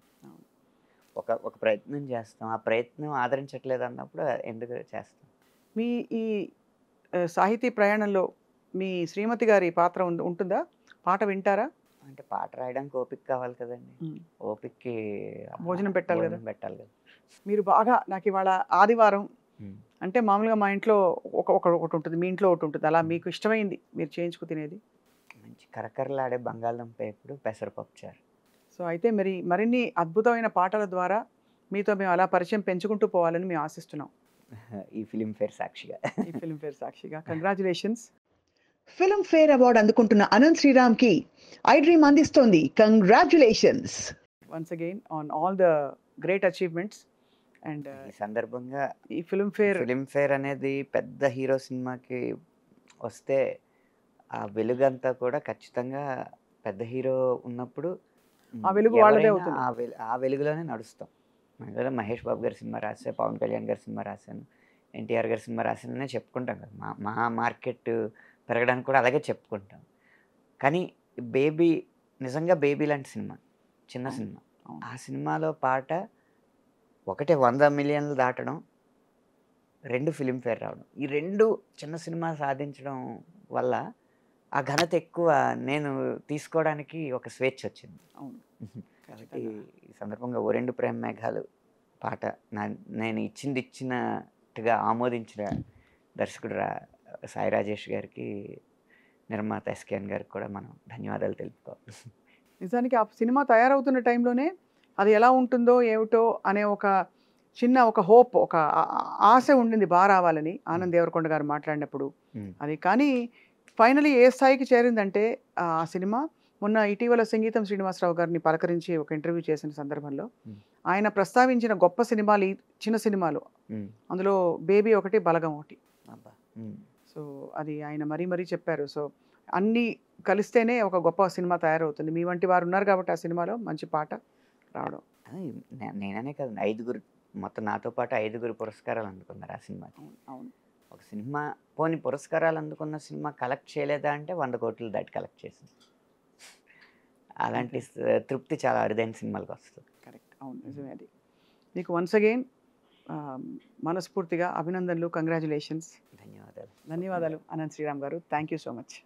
ఒక ఒక ప్రయత్నం చేస్తాం ఆ ప్రయత్నం ఆదరించట్లేదు అన్నప్పుడు ఎందుకు చేస్తాం మీ ఈ సాహితీ ప్రయాణంలో మీ శ్రీమతి గారి పాత్ర ఉంటుందా పాట వింటారా అంటే పాట రాయడానికి ఓపిక కావాలి కదండి ఓపిక్కి భోజనం పెట్టాలి కదా పెట్టాలి కదా మీరు బాగా నాకు ఇవాళ ఆదివారం అంటే మామూలుగా మా ఇంట్లో ఒక ఒకటి ఉంటుంది మీ ఇంట్లో ఒకటి ఉంటుంది అలా మీకు ఇష్టమైంది మీరు చేయించుకు తినేది మంచి కరకరలాడే బంగాళదుంప ఎప్పుడు పెసరపప్పు చారు సో అయితే మరి మరిన్ని అద్భుతమైన పాటల ద్వారా మీతో మేము అలా పరిచయం పెంచుకుంటూ పోవాలని మేము ఆశిస్తున్నాం ఈ ఫిలింఫేర్ సాక్షిగా ఈ ఫిలింఫేర్ సాక్షిగా కంగ్రాచులేషన్స్ ఫిల్మ్ ఫేర్ అవార్డు అందుకుంటున్న అనంత్ శ్రీరామ్ కి ఐ డ్రీమ్ అందిస్తోంది congratulations once again on all the great achievements and ఈ సందర్భంగా ఈ ఫిల్మ్ ఫేర్ ఫిల్మ్ ఫేర్ అనేది పెద్ద హీరో సినిమాకి వస్తే ఆ వెలుగంతా కూడా ఖచ్చితంగా పెద్ద హీరో ఉన్నప్పుడు ఆ వెలుగు వాళ్ళదే అవుతుంది ఆ వెలు ఆ వెలుగులోనే నడుస్తాం మహేష్ బాబు గారి సినిమా రాసే పవన్ కళ్యాణ్ గారి సినిమా రాశాను ఎన్టీఆర్ గారి సినిమా రాశాననే చెప్పుకుంటాం కదా మా మా మార్కెట్ పెరగడానికి కూడా అలాగే చెప్పుకుంటాం కానీ బేబీ నిజంగా బేబీ లాంటి సినిమా చిన్న సినిమా ఆ సినిమాలో పాట ఒకటే వంద మిలియన్లు దాటడం రెండు ఫిలింఫేర్ రావడం ఈ రెండు చిన్న సినిమా సాధించడం వల్ల ఆ ఘనత ఎక్కువ నేను తీసుకోవడానికి ఒక స్వేచ్ఛ వచ్చింది కాబట్టి ఈ సందర్భంగా ఓ రెండు ప్రేమ మేఘాలు పాట నా నేను ఇచ్చింది ఇచ్చినట్టుగా ఆమోదించిన దర్శకుడు రా సాయి రాజేష్ గారికి నిర్మాత ఎస్కేఎన్ గారికి కూడా మనం ధన్యవాదాలు తెలుపుకోవాలి నిజానికి ఆ సినిమా తయారవుతున్న టైంలోనే అది ఎలా ఉంటుందో ఏమిటో అనే ఒక చిన్న ఒక హోప్ ఒక ఆశ ఉండింది బాగా రావాలని ఆనంద్ hmm. దేవరకొండ గారు మాట్లాడినప్పుడు hmm. అది కానీ ఫైనలీ ఏ స్థాయికి చేరిందంటే ఆ సినిమా మొన్న ఇటీవల సంగీతం శ్రీనివాసరావు గారిని పలకరించి ఒక ఇంటర్వ్యూ చేసిన సందర్భంలో hmm. ఆయన ప్రస్తావించిన గొప్ప సినిమాలు చిన్న సినిమాలు అందులో బేబీ ఒకటి బలగం ఒకటి సో అది ఆయన మరీ మరీ చెప్పారు సో అన్నీ కలిస్తేనే ఒక గొప్ప సినిమా తయారవుతుంది మీ వంటి వారు ఉన్నారు కాబట్టి ఆ సినిమాలో మంచి పాట రావడం నేననే కదండి ఐదుగురు మొత్తం నాతో పాటు ఐదుగురు పురస్కారాలు అందుకున్నారు ఆ సినిమాకి అవును ఒక సినిమా పోని పురస్కారాలు అందుకున్న సినిమా కలెక్ట్ చేయలేదా అంటే వంద కోట్లు దాటి కలెక్ట్ చేసింది అలాంటి తృప్తి చాలా అరుదైన సినిమాలకు వస్తుంది కరెక్ట్ అవును నిజమే అది మీకు వన్స్ అగైన్ మనస్ఫూర్తిగా అభినందనలు కంగ్రాచులేషన్స్ ధన్యవాదాలు ధన్యవాదాలు అనంత్ శ్రీరామ్ గారు థ్యాంక్ యూ సో మచ్